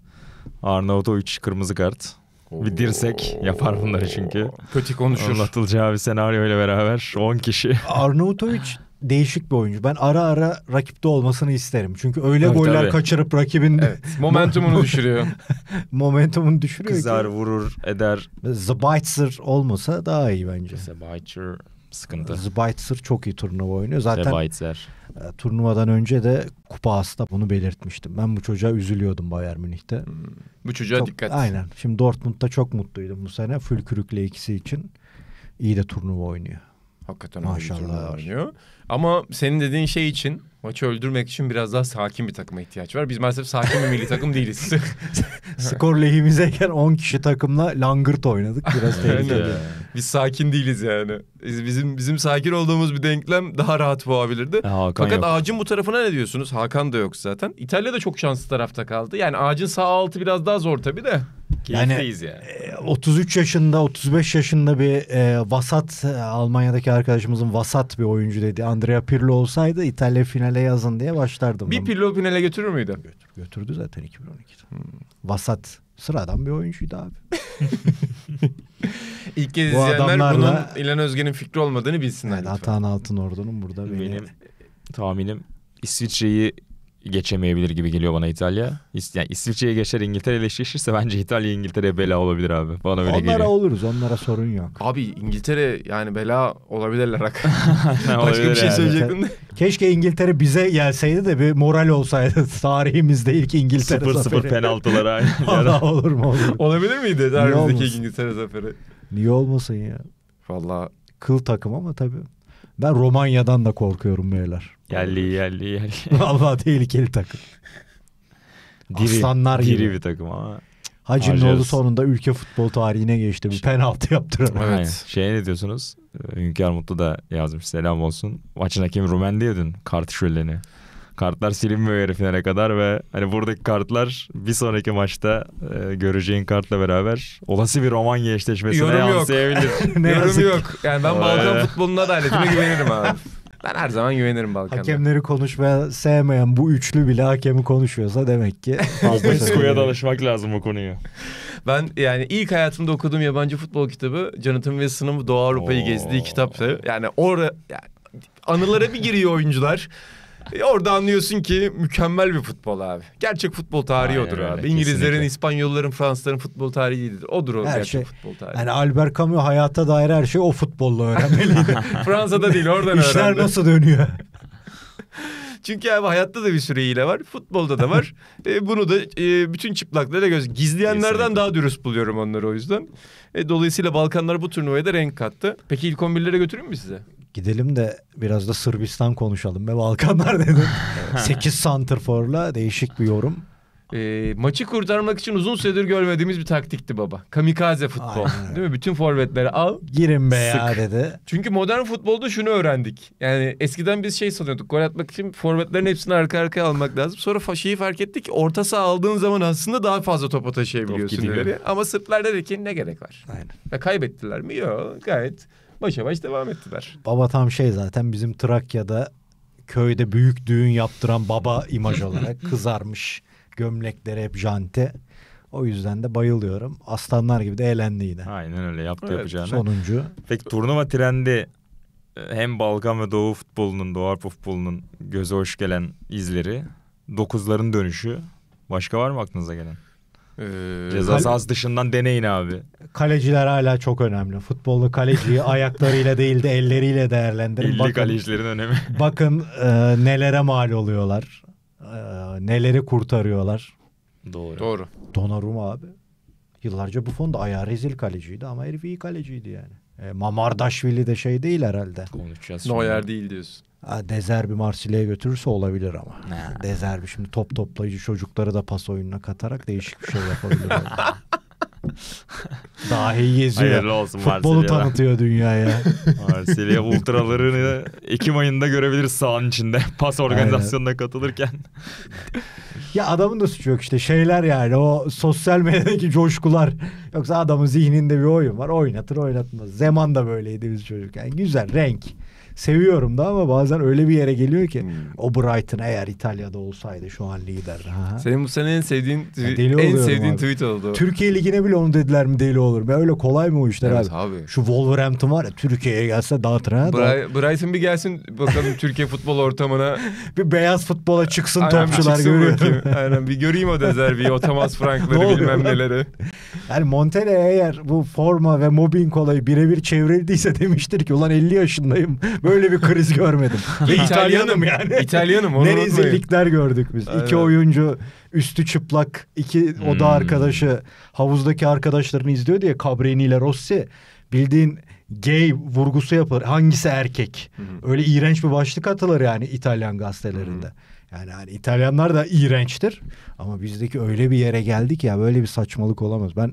Arnautovic kırmızı kart. Bir dirsek yapar bunları çünkü. Kötü konuşur. Anlatılacağı bir senaryo ile beraber 10 kişi. Arnautovic değişik bir oyuncu. Ben ara ara rakipte olmasını isterim. Çünkü öyle tabii, goller tabii. kaçırıp rakibin evet, momentumunu düşürüyor. momentumunu düşürüyor. Kızar, ki. vurur, eder. the Zbaitzer olmasa daha iyi bence. Zbaitzer sıkıntı. Zbaitzer çok iyi turnuva oynuyor. Zaten Zbaitzer. E, turnuvadan önce de Kupa As'ta bunu belirtmiştim. Ben bu çocuğa üzülüyordum Bayern Münih'te. Hmm, bu çocuğa çok, dikkat. Aynen. Şimdi Dortmund'da çok mutluydum bu sene. Fülkürük'le ikisi için iyi de turnuva oynuyor. Hakikaten Maşallah. oynuyor. Ama senin dediğin şey için maçı öldürmek için biraz daha sakin bir takıma ihtiyaç var. Biz maalesef sakin bir milli takım değiliz. Skor lehimizeyken 10 kişi takımla langırt oynadık. Biraz tehlikeli. Biz sakin değiliz yani. Bizim bizim sakin olduğumuz bir denklem daha rahat boğabilirdi. Ya, Fakat yok. ağacın bu tarafına ne diyorsunuz? Hakan da yok zaten. İtalya da çok şanslı tarafta kaldı. Yani ağacın sağ altı biraz daha zor tabii de. Keyifteyiz yani. yani. 33 e, yaşında 35 yaşında bir e, vasat e, Almanya'daki arkadaşımızın vasat bir oyuncu dedi. Andrea Pirlo olsaydı İtalya finale yazın diye başlardım. Bir ben. Pirlo finale götürür müydü? Götür, götürdü zaten 2012'de. Hmm. Vasat Sıradan bir oyuncuydu abi. İlk kez Bu izleyenler bunun İlhan Özge'nin fikri olmadığını bilsinler. Yani lütfen. Atahan Altınordu'nun burada beni Benim tahminim İsviçre'yi geçemeyebilir gibi geliyor bana İtalya. Yani İsviçre'ye geçer İngiltere eşleşirse bence İtalya İngiltere'ye bela olabilir abi. Bana öyle onlara geliyor. oluruz onlara sorun yok. Abi İngiltere yani bela olabilirler. Başka şey olabilir bir şey yani. söyleyecektim de. Keşke İngiltere bize gelseydi de bir moral olsaydı. Tarihimizde ilk İngiltere Sıfır -0 zaferi. 0-0 penaltılara. Valla olur mu olur. Olabilir miydi tarihimizdeki İngiltere zaferi? Niye olmasın ya? Valla. Kıl takım ama tabii. Ben Romanya'dan da korkuyorum beyler. Yerli yerli yerli. Vallahi tehlikeli takım. diri, Aslanlar diri gibi. bir takım ama. Hacı'nın oldu sonunda ülke futbol tarihine geçti. Bir penaltı yaptırarak. Evet. evet. Şey ne diyorsunuz? Hünkar Mutlu da yazmış. Selam olsun. Maçın hakemi Rumen diyordun. Kartışöleni kartlar silinmiyor yarı finale kadar ve hani buradaki kartlar bir sonraki maçta e, göreceğin kartla beraber olası bir Romanya eşleşmesine Yorum yansıyabilir. ne Yorum yok. Yani ben Balkan futbolunun adaletine güvenirim abi. Ben her zaman güvenirim Balkan'a. Hakemleri konuşmaya sevmeyen bu üçlü bile hakemi konuşuyorsa demek ki. Kuya danışmak lazım bu konuyu. Ben yani ilk hayatımda okuduğum yabancı futbol kitabı Jonathan Wilson'ın Doğu Avrupa'yı gezdiği kitaptı. Yani orada yani anılara bir giriyor oyuncular. E, orada anlıyorsun ki mükemmel bir futbol abi. Gerçek futbol tarihi Aynen odur öyle, abi. İngilizlerin, kesinlikle. İspanyolların, Fransızların futbol tarihi değildir. Odur o her gerçek şey, futbol tarihi. Yani Albert Camus hayata dair her şey o futbolla öğrenmeliydi. Fransa'da değil oradan İşler öğrendi. İşler nasıl dönüyor? Çünkü abi hayatta da bir sürü hile var. Futbolda da var. e, bunu da e, bütün çıplaklara göz. Gizleyenlerden Kesinlikle. daha dürüst buluyorum onları o yüzden. E, dolayısıyla Balkanlar bu turnuvaya da renk kattı. Peki ilk 11'lere götüreyim mi size? gidelim de biraz da Sırbistan konuşalım ve Balkanlar dedim. 8 santrforla değişik bir yorum. E, maçı kurtarmak için uzun süredir görmediğimiz bir taktikti baba. Kamikaze futbol. Aynen. Değil mi? Bütün forvetleri al. Girin be sık. ya dedi. Çünkü modern futbolda şunu öğrendik. Yani eskiden biz şey sanıyorduk. Gol atmak için forvetlerin hepsini arka arkaya almak lazım. Sonra şeyi fark ettik ki orta saha aldığın zaman aslında daha fazla topa taşıyabiliyorsun. Top Ama Sırplar dedi ki ne gerek var? Aynen. Ya kaybettiler mi? Yok gayet Başa baş devam ettiler. Baba tam şey zaten bizim Trakya'da köyde büyük düğün yaptıran baba imaj olarak kızarmış. Gömlekleri hep jante. O yüzden de bayılıyorum. Aslanlar gibi de eğlendi yine. Aynen öyle yaptı evet. yapacağını. Sonuncu. Peki turnuva trendi e, hem Balkan ve Doğu futbolunun, Doğu Avrupa futbolunun göze hoş gelen izleri, dokuzların dönüşü. Başka var mı aklınıza gelen? Ee, Cezası az dışından deneyin abi. Kaleciler hala çok önemli. Futbollu kaleciyi ayaklarıyla değil de elleriyle değerlendirin. İlli bakın, kalecilerin önemi. bakın e, nelere mal oluyorlar. E, neleri kurtarıyorlar. Doğru. Doğru. Donnarumma abi. Yıllarca Buffon da ayağı rezil kaleciydi ama herif iyi kaleciydi yani. E, Mamardaşvili de şey değil herhalde. Konuşacağız. Noyer değil diyorsun. Dezerbi Marsilya'ya götürürse olabilir ama. Ha. Dezerbi şimdi top toplayıcı çocukları da pas oyununa katarak değişik bir şey yapabilir. Dahi geziyor. Hayırlı olsun Futbolu Marsilya'da. tanıtıyor dünyaya. Marsilya ultralarını Ekim ayında görebiliriz sahanın içinde. Pas organizasyonuna Aynen. katılırken. ya adamın da suçu yok işte şeyler yani o sosyal medyadaki coşkular. Yoksa adamın zihninde bir oyun var oynatır oynatmaz. zaman da böyleydi biz çocukken. Güzel renk. Seviyorum da ama bazen öyle bir yere geliyor ki hmm. o Brighton eğer İtalya'da olsaydı şu an lider. Ha. Senin bu sene en sevdiğin deli en sevdiğin abi. tweet oldu. Türkiye ligine bile onu dediler mi deli olur. Ben öyle kolay mı o işler evet, abi? abi? Şu Wolverhampton var ya Türkiye'ye gelse dağıtır ha. Bra- Brighton bir gelsin bakalım Türkiye futbol ortamına. bir beyaz futbola çıksın Aynen, topçular görüyorum. Aynen bir göreyim o dezerbi, o Thomas Frank'ları bilmem lan? neleri. Yani Montella eğer bu forma ve mobbing olayı birebir çevrildiyse demiştir ki ulan 50 yaşındayım Böyle bir kriz görmedim. Ve İtalyanım yani. İtalyanım onu Ne unutmayın. rezillikler gördük biz. Evet. İki oyuncu üstü çıplak, iki oda hmm. arkadaşı havuzdaki arkadaşlarını izliyor diye Cabrini ile Rossi bildiğin gay vurgusu yapar. Hangisi erkek? hı hmm. Öyle iğrenç bir başlık atılır yani İtalyan gazetelerinde. hı hmm. Yani hani İtalyanlar da iğrençtir ama bizdeki öyle bir yere geldik ya böyle bir saçmalık olamaz. Ben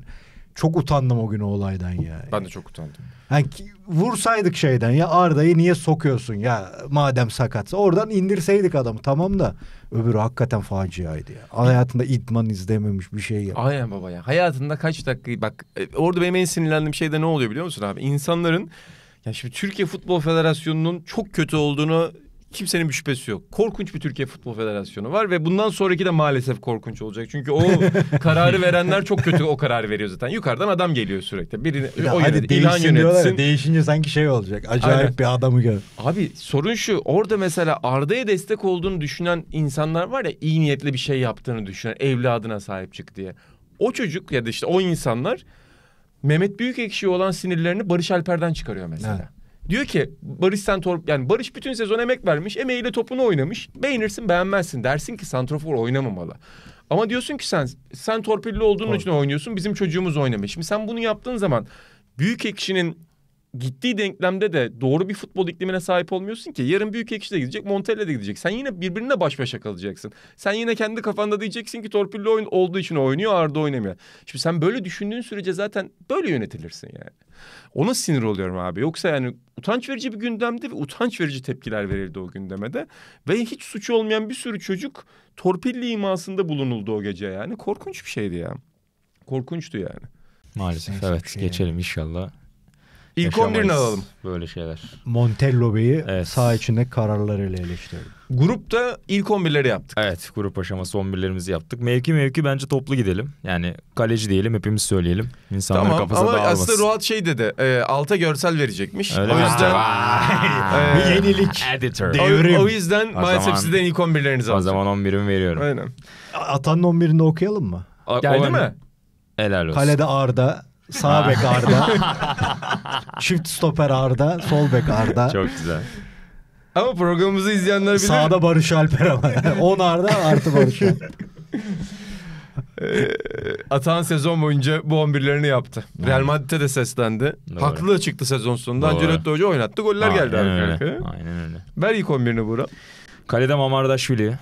çok utandım o gün o olaydan ya. Ben de çok utandım. Yani vursaydık şeyden ya Arda'yı niye sokuyorsun ya madem sakatsa oradan indirseydik adamı tamam da öbürü hakikaten faciaydı ya. Hayatında idman izlememiş bir şey ya. Aynen baba ya. Hayatında kaç dakika bak e, orada benim en sinirlendiğim şey de ne oluyor biliyor musun abi? İnsanların ya şimdi Türkiye Futbol Federasyonu'nun çok kötü olduğunu kimsenin bir şüphesi yok. Korkunç bir Türkiye Futbol Federasyonu var ve bundan sonraki de maalesef korkunç olacak. Çünkü o kararı verenler çok kötü o kararı veriyor zaten. Yukarıdan adam geliyor sürekli. Birini ya o hadi yönet, İlhan Ya, değişince sanki şey olacak. Acayip Aynen. bir adamı gör. Abi sorun şu. Orada mesela Arda'ya destek olduğunu düşünen insanlar var ya iyi niyetli bir şey yaptığını düşünen evladına sahip çık diye. O çocuk ya da işte o insanlar Mehmet Büyükekşi olan sinirlerini Barış Alper'den çıkarıyor mesela. Evet. Diyor ki Barış Santor yani Barış bütün sezon emek vermiş. Emeğiyle topunu oynamış. Beğenirsin beğenmezsin. Dersin ki Santrofor oynamamalı. Ama diyorsun ki sen sen torpilli olduğun Tor. için oynuyorsun. Bizim çocuğumuz oynamış. Şimdi sen bunu yaptığın zaman büyük ekşinin gittiği denklemde de doğru bir futbol iklimine sahip olmuyorsun ki. Yarın büyük ekşi de gidecek, Montella de gidecek. Sen yine birbirine baş başa kalacaksın. Sen yine kendi kafanda diyeceksin ki torpilli oyun olduğu için oynuyor, Arda oynamıyor. Şimdi sen böyle düşündüğün sürece zaten böyle yönetilirsin yani. Ona sinir oluyorum abi. Yoksa yani utanç verici bir gündemdi ve utanç verici tepkiler verildi o gündeme de. Ve hiç suçu olmayan bir sürü çocuk torpilli imasında bulunuldu o gece yani. Korkunç bir şeydi ya. Korkunçtu yani. Maalesef evet şey. geçelim inşallah İlk 11'ini alalım. Böyle şeyler. Montello Bey'i evet. sağ içinde kararlarıyla eleştirdim. Grupta ilk 11'leri yaptık. Evet grup aşaması 11'lerimizi yaptık. Mevki mevki bence toplu gidelim. Yani kaleci diyelim hepimiz söyleyelim. İnsanların tamam, kafası ama aslında Ruat şey dedi. E, alta görsel verecekmiş. Öyle o yüzden... e, yenilik. Editor. Devrim. O, o yüzden o maalesef zaman, sizden ilk 11'lerinizi alacağım. O zaman 11'imi veriyorum. Aynen. Atanın 11'ini okuyalım mı? A, Geldi mi? Helal olsun. Kalede Arda, Sağ bek Arda. Çift stoper Arda. Sol bek Arda. Çok güzel. Ama programımızı izleyenler bilir. Sağda Barış Alper ama. 10 Arda artı Barış Alper. Ee, atan sezon boyunca bu 11'lerini yaptı. Doğru. Real Madrid'e de seslendi. Doğru. Haklı çıktı sezon sonunda. Ancelotti Hoca oynattı. Goller Aynen geldi. Öyle. Arkaya. Aynen öyle. Ver ilk 11'ini Burak. Kalede Mamardaşvili.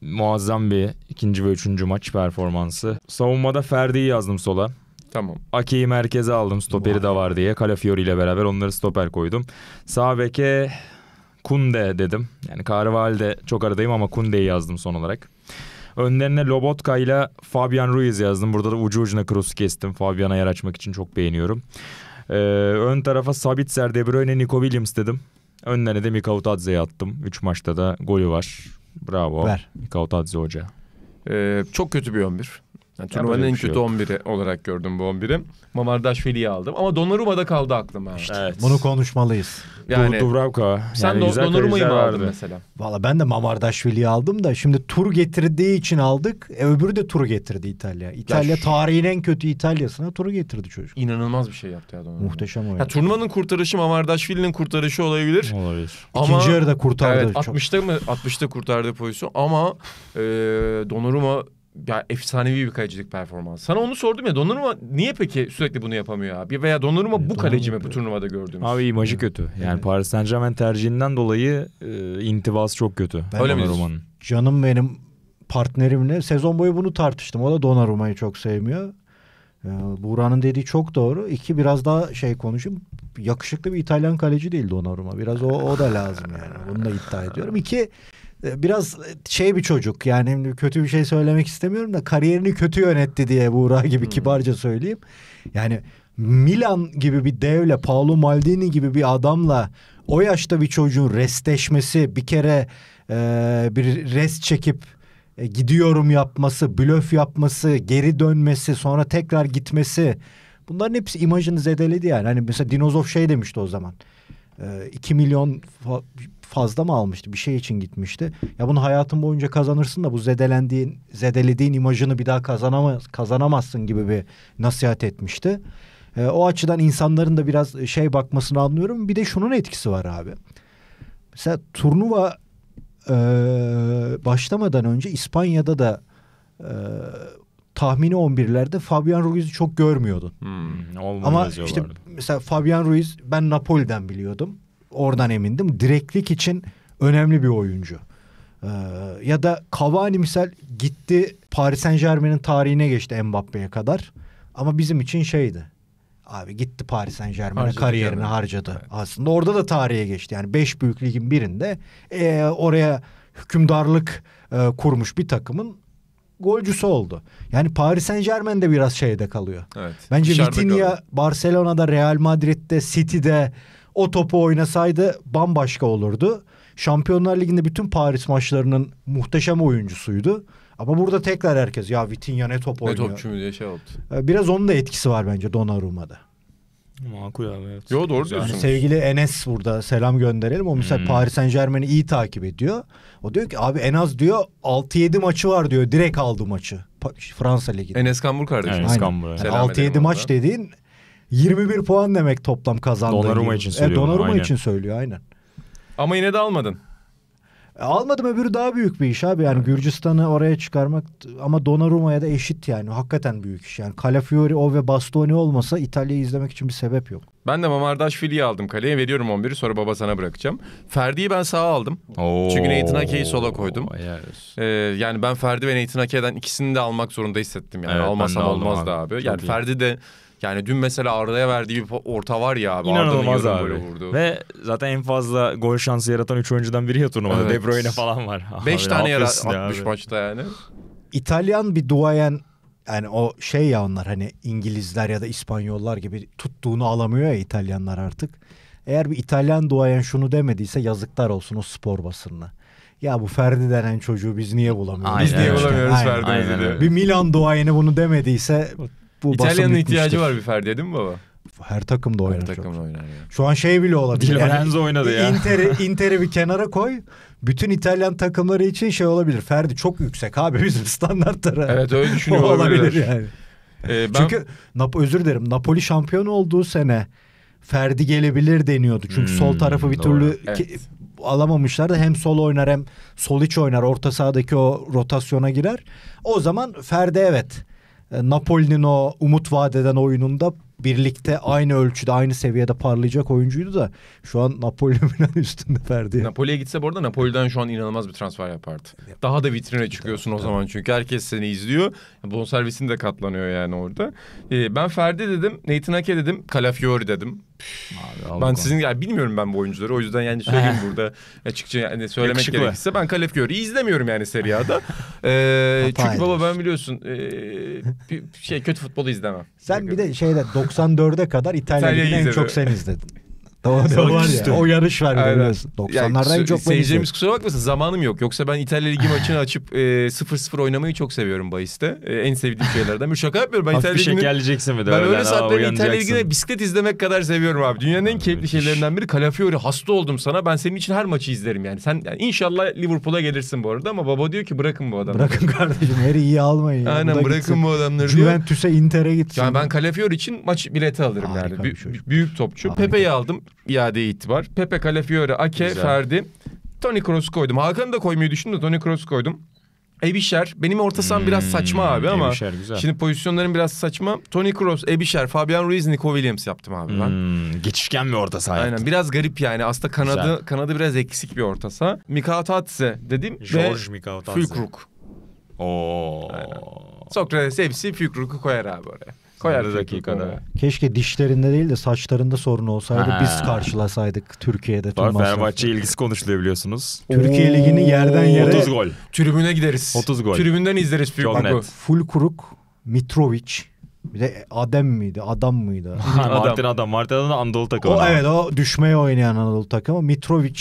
Muazzam bir ikinci ve üçüncü maç performansı. Savunmada Ferdi'yi yazdım sola. Tamam. Ake'yi merkeze aldım. Stoperi de var diye. Calafiori ile beraber onları stoper koydum. Sağ beke Kunde dedim. Yani Carvalho çok aradayım ama Kunde'yi yazdım son olarak. Önlerine Lobotka ile Fabian Ruiz yazdım. Burada da ucu ucuna cross'u kestim. Fabian'a yer açmak için çok beğeniyorum. Ee, ön tarafa Sabitzer, De Bruyne, Nico Williams dedim. Önlerine de Mikautadze'yi attım. Üç maçta da golü var. Bravo. Ver. Mikautadze hoca. Ee, çok kötü bir 11. Yani turnuvanın en şey kötü yok. 11'i olarak gördüm bu 11'i. Mamardaşvili'yi aldım ama Donnarumma'da kaldı aklıma. İşte evet. bunu konuşmalıyız. Yani, Dubravka. sen yani Donnarumma'yı mı aldın mesela? Valla ben de Mamardaşvili'yi aldım da şimdi tur getirdiği için aldık. E, öbürü de tur getirdi İtalya. İtalya ya tarihin en kötü İtalya'sına turu getirdi çocuk. İnanılmaz bir şey yaptı ya Donnarumma. Muhteşem oyun. Ya, turnuvanın kurtarışı Mamardaşvili'nin kurtarışı olabilir. Olabilir. Ama, İkinci yarıda kurtardı. Evet, çok. 60'ta mı? 60'ta kurtardı pozisyon ama e, Donnarumma ya efsanevi bir kalecilik performansı. Sana onu sordum ya Donnarumma niye peki sürekli bunu yapamıyor abi? Veya Donnarumma e, bu Donnarumma kaleci mi bu turnuvada gördüğümüz? Abi imajı kötü. Yani evet. Paris Saint Germain tercihinden dolayı e, intibası çok kötü. Ben Öyle Donnarumma'nın. Canım benim partnerimle sezon boyu bunu tartıştım. O da Donnarumma'yı çok sevmiyor. Ee, Buğra'nın dediği çok doğru. İki biraz daha şey konuşayım. Yakışıklı bir İtalyan kaleci değildi Donnarumma. Biraz o, o da lazım yani. Bunu da iddia ediyorum. İki ee, biraz e, şey bir çocuk yani kötü bir şey söylemek istemiyorum da kariyerini kötü yönetti diye Buğra gibi hmm. kibarca söyleyeyim. Yani Milan gibi bir devle Paolo Maldini gibi bir adamla o yaşta bir çocuğun restleşmesi bir kere e, bir rest çekip e, gidiyorum yapması blöf yapması geri dönmesi sonra tekrar gitmesi bunların hepsi imajını zedeledi yani. Hani mesela Dinozov şey demişti o zaman e, ee, 2 milyon fa fazla mı almıştı? Bir şey için gitmişti. Ya bunu hayatın boyunca kazanırsın da bu zedelendiğin, zedelediğin imajını bir daha kazanamaz, kazanamazsın gibi bir nasihat etmişti. E, o açıdan insanların da biraz şey bakmasını anlıyorum. Bir de şunun etkisi var abi. Mesela turnuva e, başlamadan önce İspanya'da da e, tahmini 11'lerde Fabian Ruiz'i çok görmüyordun. Hmm, Ama işte mesela Fabian Ruiz ben Napoli'den biliyordum. Oradan emindim. Direklik için önemli bir oyuncu. Ee, ya da Cavani misal gitti Paris Saint Germain'in tarihine geçti Mbappe'ye kadar. Ama bizim için şeydi. Abi gitti Paris Saint Germain'e kariyerini yani. harcadı. Evet. Aslında orada da tarihe geçti. Yani beş büyük ligin birinde e, oraya hükümdarlık e, kurmuş bir takımın golcüsü oldu. Yani Paris Saint Germain de biraz şeyde kalıyor. Evet, Bence Vitinha Barcelona'da, Real Madrid'de, City'de o topu oynasaydı bambaşka olurdu. Şampiyonlar Ligi'nde bütün Paris maçlarının muhteşem oyuncusuydu. Ama burada tekrar herkes ya Vitinha ne top oynuyor. Ne topçu diye şey oldu. Ee, biraz onun da etkisi var bence Donnarumma'da. Makul abi evet. Yo doğru diyorsun. Yani sevgili Enes burada selam gönderelim. O mesela hmm. Paris Saint Germain'i iyi takip ediyor. O diyor ki abi en az diyor 6-7 maçı var diyor. Direkt aldı maçı. Fransa Ligi'de. Enes Kambur kardeşim. Enes Kambur. Yani. yani 6-7 maç orada. dediğin 21 puan demek toplam kazandığı. Donnarumma için söylüyor. E, Donnarumma için söylüyor aynen. Ama yine de almadın. E, almadım öbürü daha büyük bir iş abi yani Gürcistan'ı oraya çıkarmak ama Donnarumma'ya da eşit yani hakikaten büyük iş yani Calafiori, o ve Bastoni olmasa İtalya'yı izlemek için bir sebep yok. Ben de Mamardaşvili'yi aldım kaleye veriyorum 11'i sonra baba sana bırakacağım. Ferdi'yi ben sağa aldım Oo. çünkü Nathan Ake'yi sola koydum. Yes. Ee, yani ben Ferdi ve Nathan Ake'den ikisini de almak zorunda hissettim yani evet, almasam olmazdı abi. abi. Yani Ferdi de yani dün mesela Arda'ya verdiği bir orta var ya abi. İnanılmaz abi. Böyle vurdu. Ve zaten en fazla gol şansı yaratan 3 oyuncudan biri ya turnuvada. Evet. De Bruyne falan var. 5 tane yarat Atmış ya maçta yani. İtalyan bir duayen yani o şey ya onlar hani İngilizler ya da İspanyollar gibi tuttuğunu alamıyor ya İtalyanlar artık. Eğer bir İtalyan duayen şunu demediyse yazıklar olsun o spor basınına. Ya bu Ferdi denen çocuğu biz niye bulamıyoruz? Aynen. Biz niye bulamıyoruz Ferdi'mizi Bir Milan duayeni bunu demediyse bu İtalya'nın ihtiyacı var bir Ferdi değil mi baba? Her takımda oynar. Her takımda oynar. Yani. Şu an şey bile olabilir. Lorenzo yani, oynadı ya. Inter'i Inter'i bir kenara koy. Bütün İtalyan takımları için şey olabilir. Ferdi çok yüksek abi bizim standartlara. Evet öyle düşünüyor olabilir. olabilir yani. Ee, ben... Çünkü Nap özür dilerim. Napoli şampiyon olduğu sene Ferdi gelebilir deniyordu. Çünkü hmm, sol tarafı bir doğru. türlü evet. alamamışlardı. Hem sol oynar hem sol iç oynar. Orta sahadaki o rotasyona girer. O zaman Ferdi evet e, Napoli'nin o umut vadeden oyununda birlikte aynı ölçüde aynı seviyede parlayacak oyuncuydu da şu an Napoli Milan üstünde Ferdi. Napoli'ye gitse bu arada Napoli'den şu an inanılmaz bir transfer yapardı. Daha da vitrine çıkıyorsun o zaman çünkü herkes seni izliyor. Bonservisin de katlanıyor yani orada. E, ben Ferdi dedim, Nathan Ake dedim, Calafiori dedim. Abi, ben sizin yani bilmiyorum ben bu oyuncuları. O yüzden yani söyleyeyim burada açıkça yani söylemek Yakışıklı. gerekirse ben Kalef Görü'yü izlemiyorum yani Serie A'da. ee, çünkü baba ben biliyorsun e, şey kötü futbolu izlemem. Sen bir de şeyde 94'e kadar İtalya'yı en çok sen izledin. Tavan var ya. O yarış var. Aynen. 90'larda yani, çok Seyircilerimiz kusura bakmasın zamanım yok. Yoksa ben İtalya Ligi maçını açıp e, 0-0 oynamayı çok seviyorum bahiste. E, en sevdiğim şeylerden. Bir şaka yapmıyorum. Ben İtalya Ligi'ni... şekerleyeceksin ve de Ben öyle saatlerde İtalya Ligi'ne bisiklet izlemek kadar seviyorum abi. Dünyanın en keyifli şeylerinden biri. Calafiori hasta oldum sana. Ben senin için her maçı izlerim yani. Sen yani inşallah Liverpool'a gelirsin bu arada ama baba diyor ki bırakın bu adamı. Bırakın kardeşim. Her iyi almayın. Aynen bırakın gitsin. bu adamları diyor. Juventus'e Inter'e gitsin. Yani ben Calafiori için maç bileti alırım Harika yani. Şey. Büyük topçu. Pepe'yi aldım iade itibar. Pepe, Calafiore, Ake, Güzel. Ferdi. Tony Kroos koydum. Hakan'ı da koymayı düşündüm de Tony Kroos koydum. Ebişer. Benim orta hmm, biraz saçma abi ama. Ebişer güzel. Şimdi pozisyonların biraz saçma. Tony Kroos, Ebişer, Fabian Ruiz, Nico Williams yaptım abi ben. Hmm, geçişken bir orta saha Aynen. Biraz garip yani. Aslında Kanada, güzel. Kanada biraz eksik bir orta saha. Mikao Tatse dedim. George ve Mikao Tatse. Fükruk. Oo. Aynen. Sokrates hepsi Fükruk'u koyar abi oraya. Koyar dakikada. Keşke dişlerinde değil de saçlarında sorun olsaydı ha. biz karşılasaydık Türkiye'de. Var Fenerbahçe ilgisi konuşuluyor biliyorsunuz. Türkiye Ligi'ni yerden yere 30 gol. Tribüne gideriz. 30 gol. Tribünden izleriz Çok net. Full kuruk Mitrovic bir de Adem miydi? Adam mıydı? adam. Martin Adam. Martin Adam da Anadolu takımı. O, evet o düşmeye oynayan Anadolu takımı. Mitrovic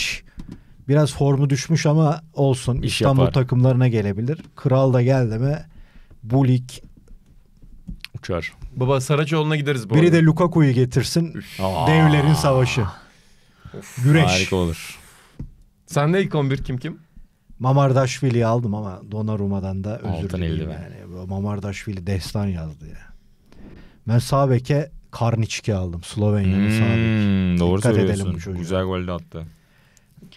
biraz formu düşmüş ama olsun. İş İstanbul yapar. takımlarına gelebilir. Kral da geldi mi bu lig uçar. Baba Saraçoğlu'na gideriz bu Biri arada. de Lukaku'yu getirsin. Devlerin savaşı. Güreş. Harika olur. Sen de ilk 11 kim kim? Mamardaşvili'yi aldım ama Donnarumma'dan da özür Altın yani. Mamardaşvili destan yazdı ya. Ben sağ beke Karniçki aldım. Slovenya'nın hmm, sağ doğru Dikkat edelim bu söylüyorsun. Güzel gol de attı.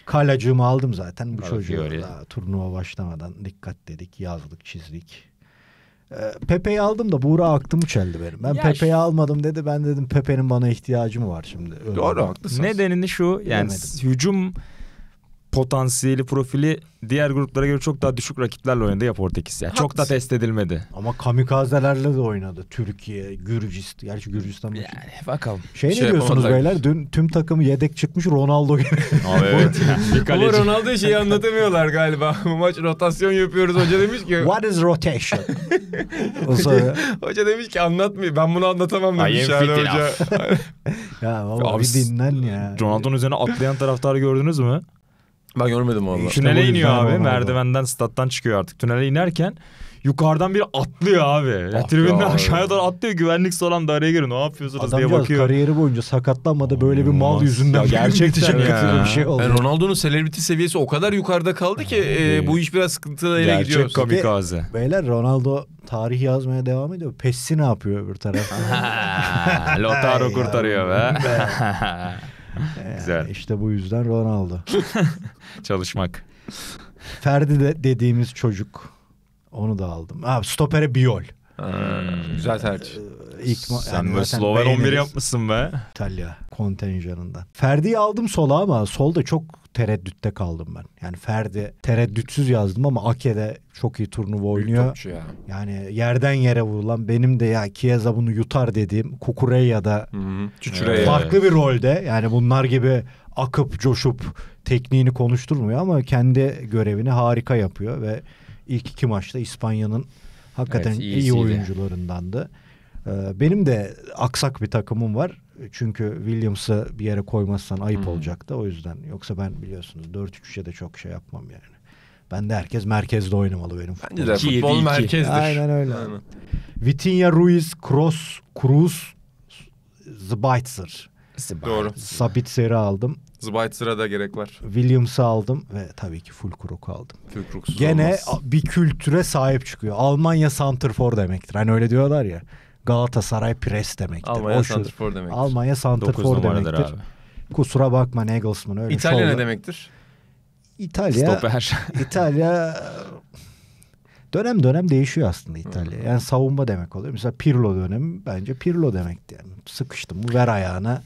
Kalacığımı aldım zaten. Bu Bana çocuğu Fiori. turnuva başlamadan dikkat dedik, yazdık, çizdik. Ee, Pepe'yi aldım da Buğra mı çeldi benim. Ben Pepe'yi almadım dedi. Ben dedim Pepe'nin bana ihtiyacı mı var şimdi? Öyle Doğru haklısın. Nedenini şu yani Bilemedim. hücum potansiyeli profili diğer gruplara göre çok daha düşük rakiplerle oynadı ya Portekiz. Yani çok da test edilmedi. Ama kamikazelerle de oynadı. Türkiye, Gürcistan. Gerçi Gürcistan. Yani bakalım. Şey, şey ne diyorsunuz beyler? Dün tüm takımı yedek çıkmış Ronaldo gibi. Abi evet. Ama Ronaldo'yu şeyi anlatamıyorlar galiba. Bu maç rotasyon yapıyoruz. Hoca demiş ki. What is rotation? hoca, hoca demiş ki anlatmıyor. Ben bunu anlatamam demiş yani hoca. ya baba Abi, bir dinlen ya. Ronaldo'nun üzerine atlayan taraftarı gördünüz mü? Ben görmedim valla. Tünele iniyor abi. Merdivenden, stat'tan çıkıyor artık. Tünele inerken yukarıdan biri atlıyor abi. Yani ah tribünden ya aşağıya doğru atlıyor. Güvenlik soran da araya girin. Ne yapıyorsunuz Adam diye bakıyor. kariyeri boyunca sakatlanmadı böyle bir mal yüzünden. Ya gerçekten ya. bir şey oldu. Yani Ronaldo'nun selebriti seviyesi o kadar yukarıda kaldı ki e, bu iş biraz sıkıntılı ele gidiyor. Gerçek kamikaze. Beyler Ronaldo tarih yazmaya devam ediyor. Pessi ne yapıyor öbür tarafta? Lotaro kurtarıyor be. Ee, güzel. İşte bu yüzden Ronaldo. Çalışmak. Ferdi de dediğimiz çocuk. Onu da aldım. Abi stopere Biol. Hmm. Güzel tercih. Ee, İlk Sen yani böyle Sloven 11 yapmışsın be. İtalya kontenjanında. Ferdi'yi aldım sola ama solda çok tereddütte kaldım ben. Yani Ferdi tereddütsüz yazdım ama Ake'de çok iyi turnuva oynuyor. Ya. Yani yerden yere vurulan benim de ya Kiyaza bunu yutar dediğim Kukureya'da Hı-hı. farklı bir rolde. Yani bunlar gibi akıp coşup tekniğini konuşturmuyor ama kendi görevini harika yapıyor ve ilk iki maçta İspanya'nın hakikaten evet, iyi oyuncularındandı. Ee, benim de aksak bir takımım var. Çünkü Williams'ı bir yere koymazsan ayıp hmm. olacak da o yüzden. Yoksa ben biliyorsunuz 4-3-3'e de çok şey yapmam yani. Ben de herkes merkezde oynamalı benim. Bence de futbol merkezdir. Aynen öyle. Aynen. Vitinha, Ruiz, Cross, Cruz, Zbaitzer. Doğru. Sabitzer'i aldım. Zbaitzer'a da gerek var. Williams'ı aldım ve tabii ki Fulkruk'u aldım. Fulkruk'suz Gene olmaz. bir kültüre sahip çıkıyor. Almanya Santrfor demektir. Hani öyle diyorlar ya. Galatasaray pres demektir. Almanya o Santrfor demektir. Almanya Santrfor demektir. Abi. Kusura bakma Nagelsmann öyle şey İtalya ne demektir? İtalya Stoper. İtalya dönem dönem değişiyor aslında İtalya. Hmm. Yani savunma demek oluyor. Mesela Pirlo dönemi bence Pirlo demekti yani. Sıkıştım ver ayağına.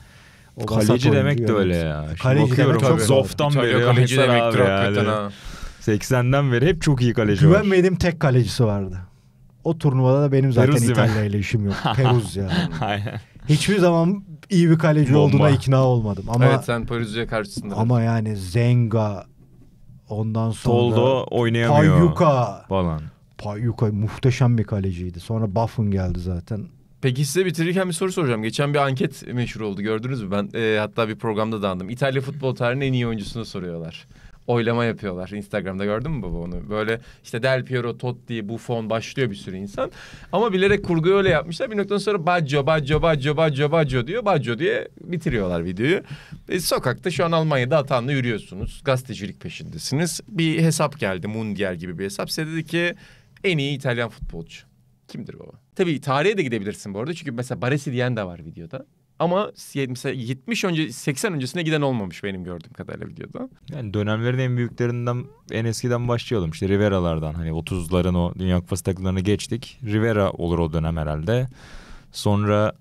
O kaleci demek de öyle ya. Şimdi kaleci bakıyorum çok zoftan beri kaleci demektir yani. 80'den beri hep çok iyi kaleci Güvenmediğim var. tek kalecisi vardı o turnuvada da benim zaten İtalya ile işim yok. Peruz ya. Aynen. Hiçbir zaman iyi bir kaleci Bomba. olduğuna ikna olmadım. Ama, evet sen Peruzzi'ye karşısında. Ama yani Zenga ondan sonra Toldo oynayamıyor Payuka falan. Payuka muhteşem bir kaleciydi. Sonra Buffon geldi zaten. Peki size bitirirken bir soru soracağım. Geçen bir anket meşhur oldu gördünüz mü? Ben e, hatta bir programda da andım. İtalya futbol tarihinin en iyi oyuncusunu soruyorlar oylama yapıyorlar. Instagram'da gördün mü baba onu? Böyle işte Del Piero, Totti, Buffon başlıyor bir sürü insan. Ama bilerek kurguyu öyle yapmışlar. Bir noktadan sonra Baggio, Baggio, Baggio, Baggio, Baggio diyor. Baggio diye bitiriyorlar videoyu. E, sokakta şu an Almanya'da atanla yürüyorsunuz. Gazetecilik peşindesiniz. Bir hesap geldi. Mundial gibi bir hesap. Size dedi ki en iyi İtalyan futbolcu. Kimdir baba? Tabii tarihe de gidebilirsin bu arada. Çünkü mesela Baresi diyen de var videoda. Ama 70 önce 80 öncesine giden olmamış benim gördüğüm kadarıyla videoda. Yani dönemlerin en büyüklerinden en eskiden başlayalım. İşte Rivera'lardan hani 30'ların o Dünya Kupası takımlarını geçtik. Rivera olur o dönem herhalde. Sonra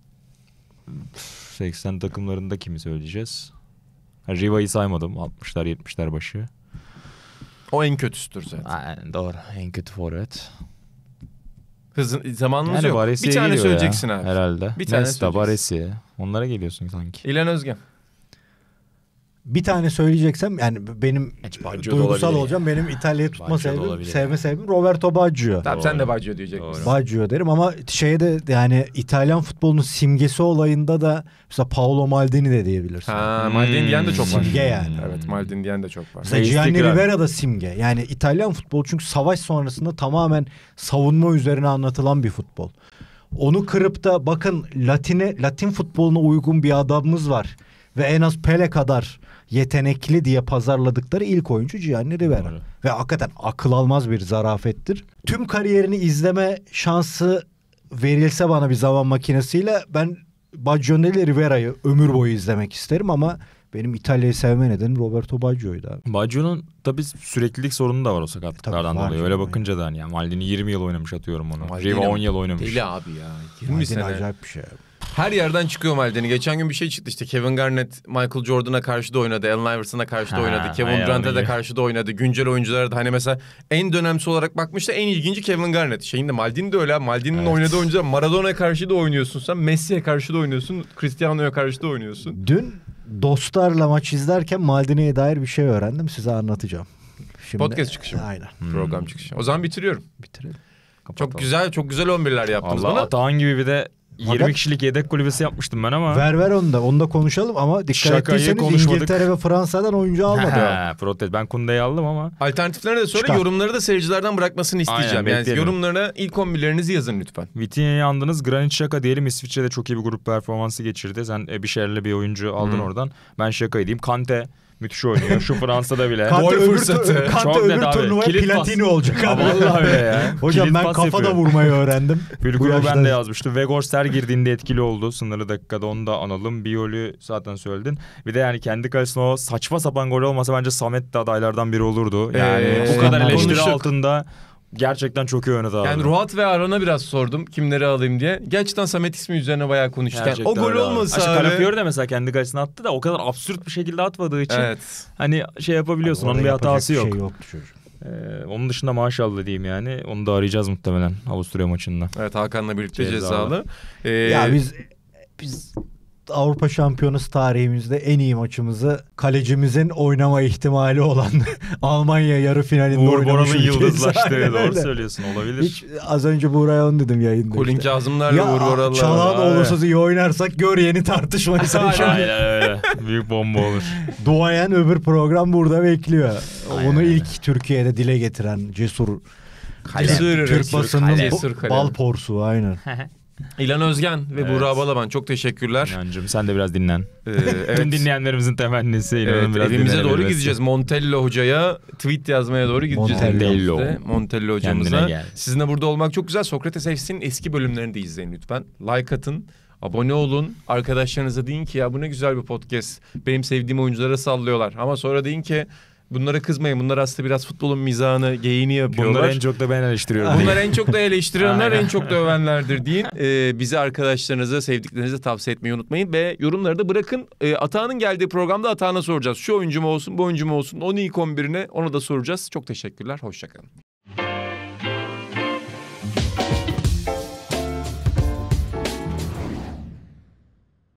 80 takımlarında kimi söyleyeceğiz? Riva'yı saymadım. 60'lar 70'ler başı. O en kötüsüdür zaten. Aynen doğru. En kötü forvet. Hızın zamanımız yani yok. bir tane söyleyeceksin ya, abi. Herhalde. Bir tane Nesta, Baresi. Onlara geliyorsun sanki. İlan Özgen bir tane söyleyeceksem yani benim Hiç e, duygusal olabilir. olacağım. Benim İtalya'yı tutma sebebim, sevme sebebim Roberto Baggio. Tamam sen de Baggio diyeceksin. Baggio derim ama şeye de yani İtalyan futbolunun simgesi olayında da mesela Paolo Maldini de diyebilirsin. Ha, Maldini hmm. diyen de çok var. Simge yani. Evet Maldini diyen de çok var. Mesela Gianni Rivera da simge. Yani İtalyan futbolu çünkü savaş sonrasında tamamen savunma üzerine anlatılan bir futbol. Onu kırıp da bakın Latin'e Latin futboluna uygun bir adamımız var ve en az Pele kadar yetenekli diye pazarladıkları ilk oyuncu Gianni Rivera. Öyle. Ve hakikaten akıl almaz bir zarafettir. Tüm kariyerini izleme şansı verilse bana bir zaman makinesiyle ben Baggio Rivera'yı ömür boyu izlemek isterim ama benim İtalya'yı sevme nedenim Roberto Baggio'ydu abi. Baggio'nun tabi süreklilik sorunu da var o sakatlıklardan e, dolayı. Öyle bakınca da hani yani Maldini 20 yıl oynamış atıyorum onu. Maldini, Riva 10 yıl oynamış. Deli abi ya. Maldini acayip bir şey abi. Her yerden çıkıyor Maldini. Geçen gün bir şey çıktı işte Kevin Garnett Michael Jordan'a karşı da oynadı. Allen Iverson'a karşı da oynadı. Kevin Durant'a da karşı da oynadı. Güncel oyunculara da hani mesela en dönemsi olarak bakmış en ilginci Kevin Garnett. Şeyinde Maldini de öyle. Maldini'nin evet. oynadığı oyuncular Maradona'ya karşı da oynuyorsun sen. Messi'ye karşı da oynuyorsun. Cristiano'ya karşı da oynuyorsun. Dün dostlarla maç izlerken Maldini'ye dair bir şey öğrendim. Size anlatacağım. Şimdi, Podcast çıkışı mı? Aynen. Hmm. Program çıkışı. O zaman bitiriyorum. Bitirelim. Kapatalım. Çok güzel, çok güzel 11'ler yaptınız Allah, bana. Atağan gibi bir de 20 Fakat, kişilik yedek kulübesi yapmıştım ben ama. Ver ver onu da. Onu da konuşalım ama dikkat Şakayı ettiyseniz İngiltere ve Fransa'dan oyuncu almadı. He, protest. Ben Kunde'yi aldım ama. Alternatiflerine de sonra yorumları da seyircilerden bırakmasını isteyeceğim. Aynen, yani yorumlara ilk 11'lerinizi yazın lütfen. Vitinha'yı andınız. Granit Şaka diyelim. İsviçre'de çok iyi bir grup performansı geçirdi. Sen bir şeylerle bir oyuncu aldın hmm. oradan. Ben Şaka'yı diyeyim. Kante müthiş oynuyor. Şu Fransa'da bile. Kante Gol öbür, fırsatı. Kante Çok öbür turnuvaya Kilit Platini olacak. Abi. Vallahi ya. Hocam ben kafada yapıyor. vurmayı öğrendim. Bülkuro ben de yazmıştım. Vegor ser girdiğinde etkili oldu. Sınırlı dakikada onu da analım. Biyol'ü zaten söyledin. Bir de yani kendi kalesine o saçma sapan gol olmasa bence Samet de adaylardan biri olurdu. Yani ee, bu kadar eleştiri konuştuk. altında Gerçekten çok iyi oynadı abi. Yani Ruhat ve Aran'a biraz sordum kimleri alayım diye. Gerçekten Samet ismi üzerine bayağı konuştuk. Yani o gol olmasa abi. abi. Kalafiori da mesela kendi kalesine attı da o kadar absürt bir şekilde atmadığı için. Evet. Hani şey yapabiliyorsun onun bir hatası yok. Şey yok Ee, onun dışında maşallah diyeyim yani. Onu da arayacağız muhtemelen Avusturya maçında. Evet Hakan'la birlikte cezalı. cezalı. Ee, ya biz biz Avrupa Şampiyonası tarihimizde en iyi maçımızı kalecimizin oynama ihtimali olan Almanya yarı finalinde Uğur oynamış Boran'ın yıldızlaştığı doğru söylüyorsun olabilir. Hiç, az önce Buğra'ya onu dedim yayında. Kulin işte. Kazımlarla ya, Uğur Boran'la. Çalan olursa iyi oynarsak gör yeni tartışmayı sen şimdi. Aynen öyle. Büyük bomba olur. Duayen öbür program burada bekliyor. Aynen Onu öyle. ilk Türkiye'de dile getiren cesur Kalem. Cesur Türk basının bal porsu aynen. İlan Özgen ve evet. Burak Balaban çok teşekkürler. İnancım sen de biraz dinlen. Ee, evet. Tüm dinleyenlerimizin temennisi İlan'ın evet, biraz Evimize doğru gideceğiz. Montello hocaya tweet yazmaya doğru gideceğiz. Montello. Montello hocamıza. Sizinle burada olmak çok güzel. Sokrates FC'nin eski bölümlerini de izleyin lütfen. Like atın. Abone olun. Arkadaşlarınıza deyin ki ya bu ne güzel bir podcast. Benim sevdiğim oyunculara sallıyorlar. Ama sonra deyin ki Bunlara kızmayın. Bunlar aslında biraz futbolun mizahını, geyini yapıyorlar. Bunlar en çok da ben eleştiriyorum. Bunlar en çok da eleştirenler, en çok da övenlerdir deyin. Ee, bizi arkadaşlarınıza, sevdiklerinize tavsiye etmeyi unutmayın. Ve yorumları da bırakın. Ee, Atağan'ın geldiği programda Atağan'a soracağız. Şu oyuncu mu olsun, bu oyuncu mu olsun? Onu ilk 11'ine ona da soracağız. Çok teşekkürler. Hoşçakalın.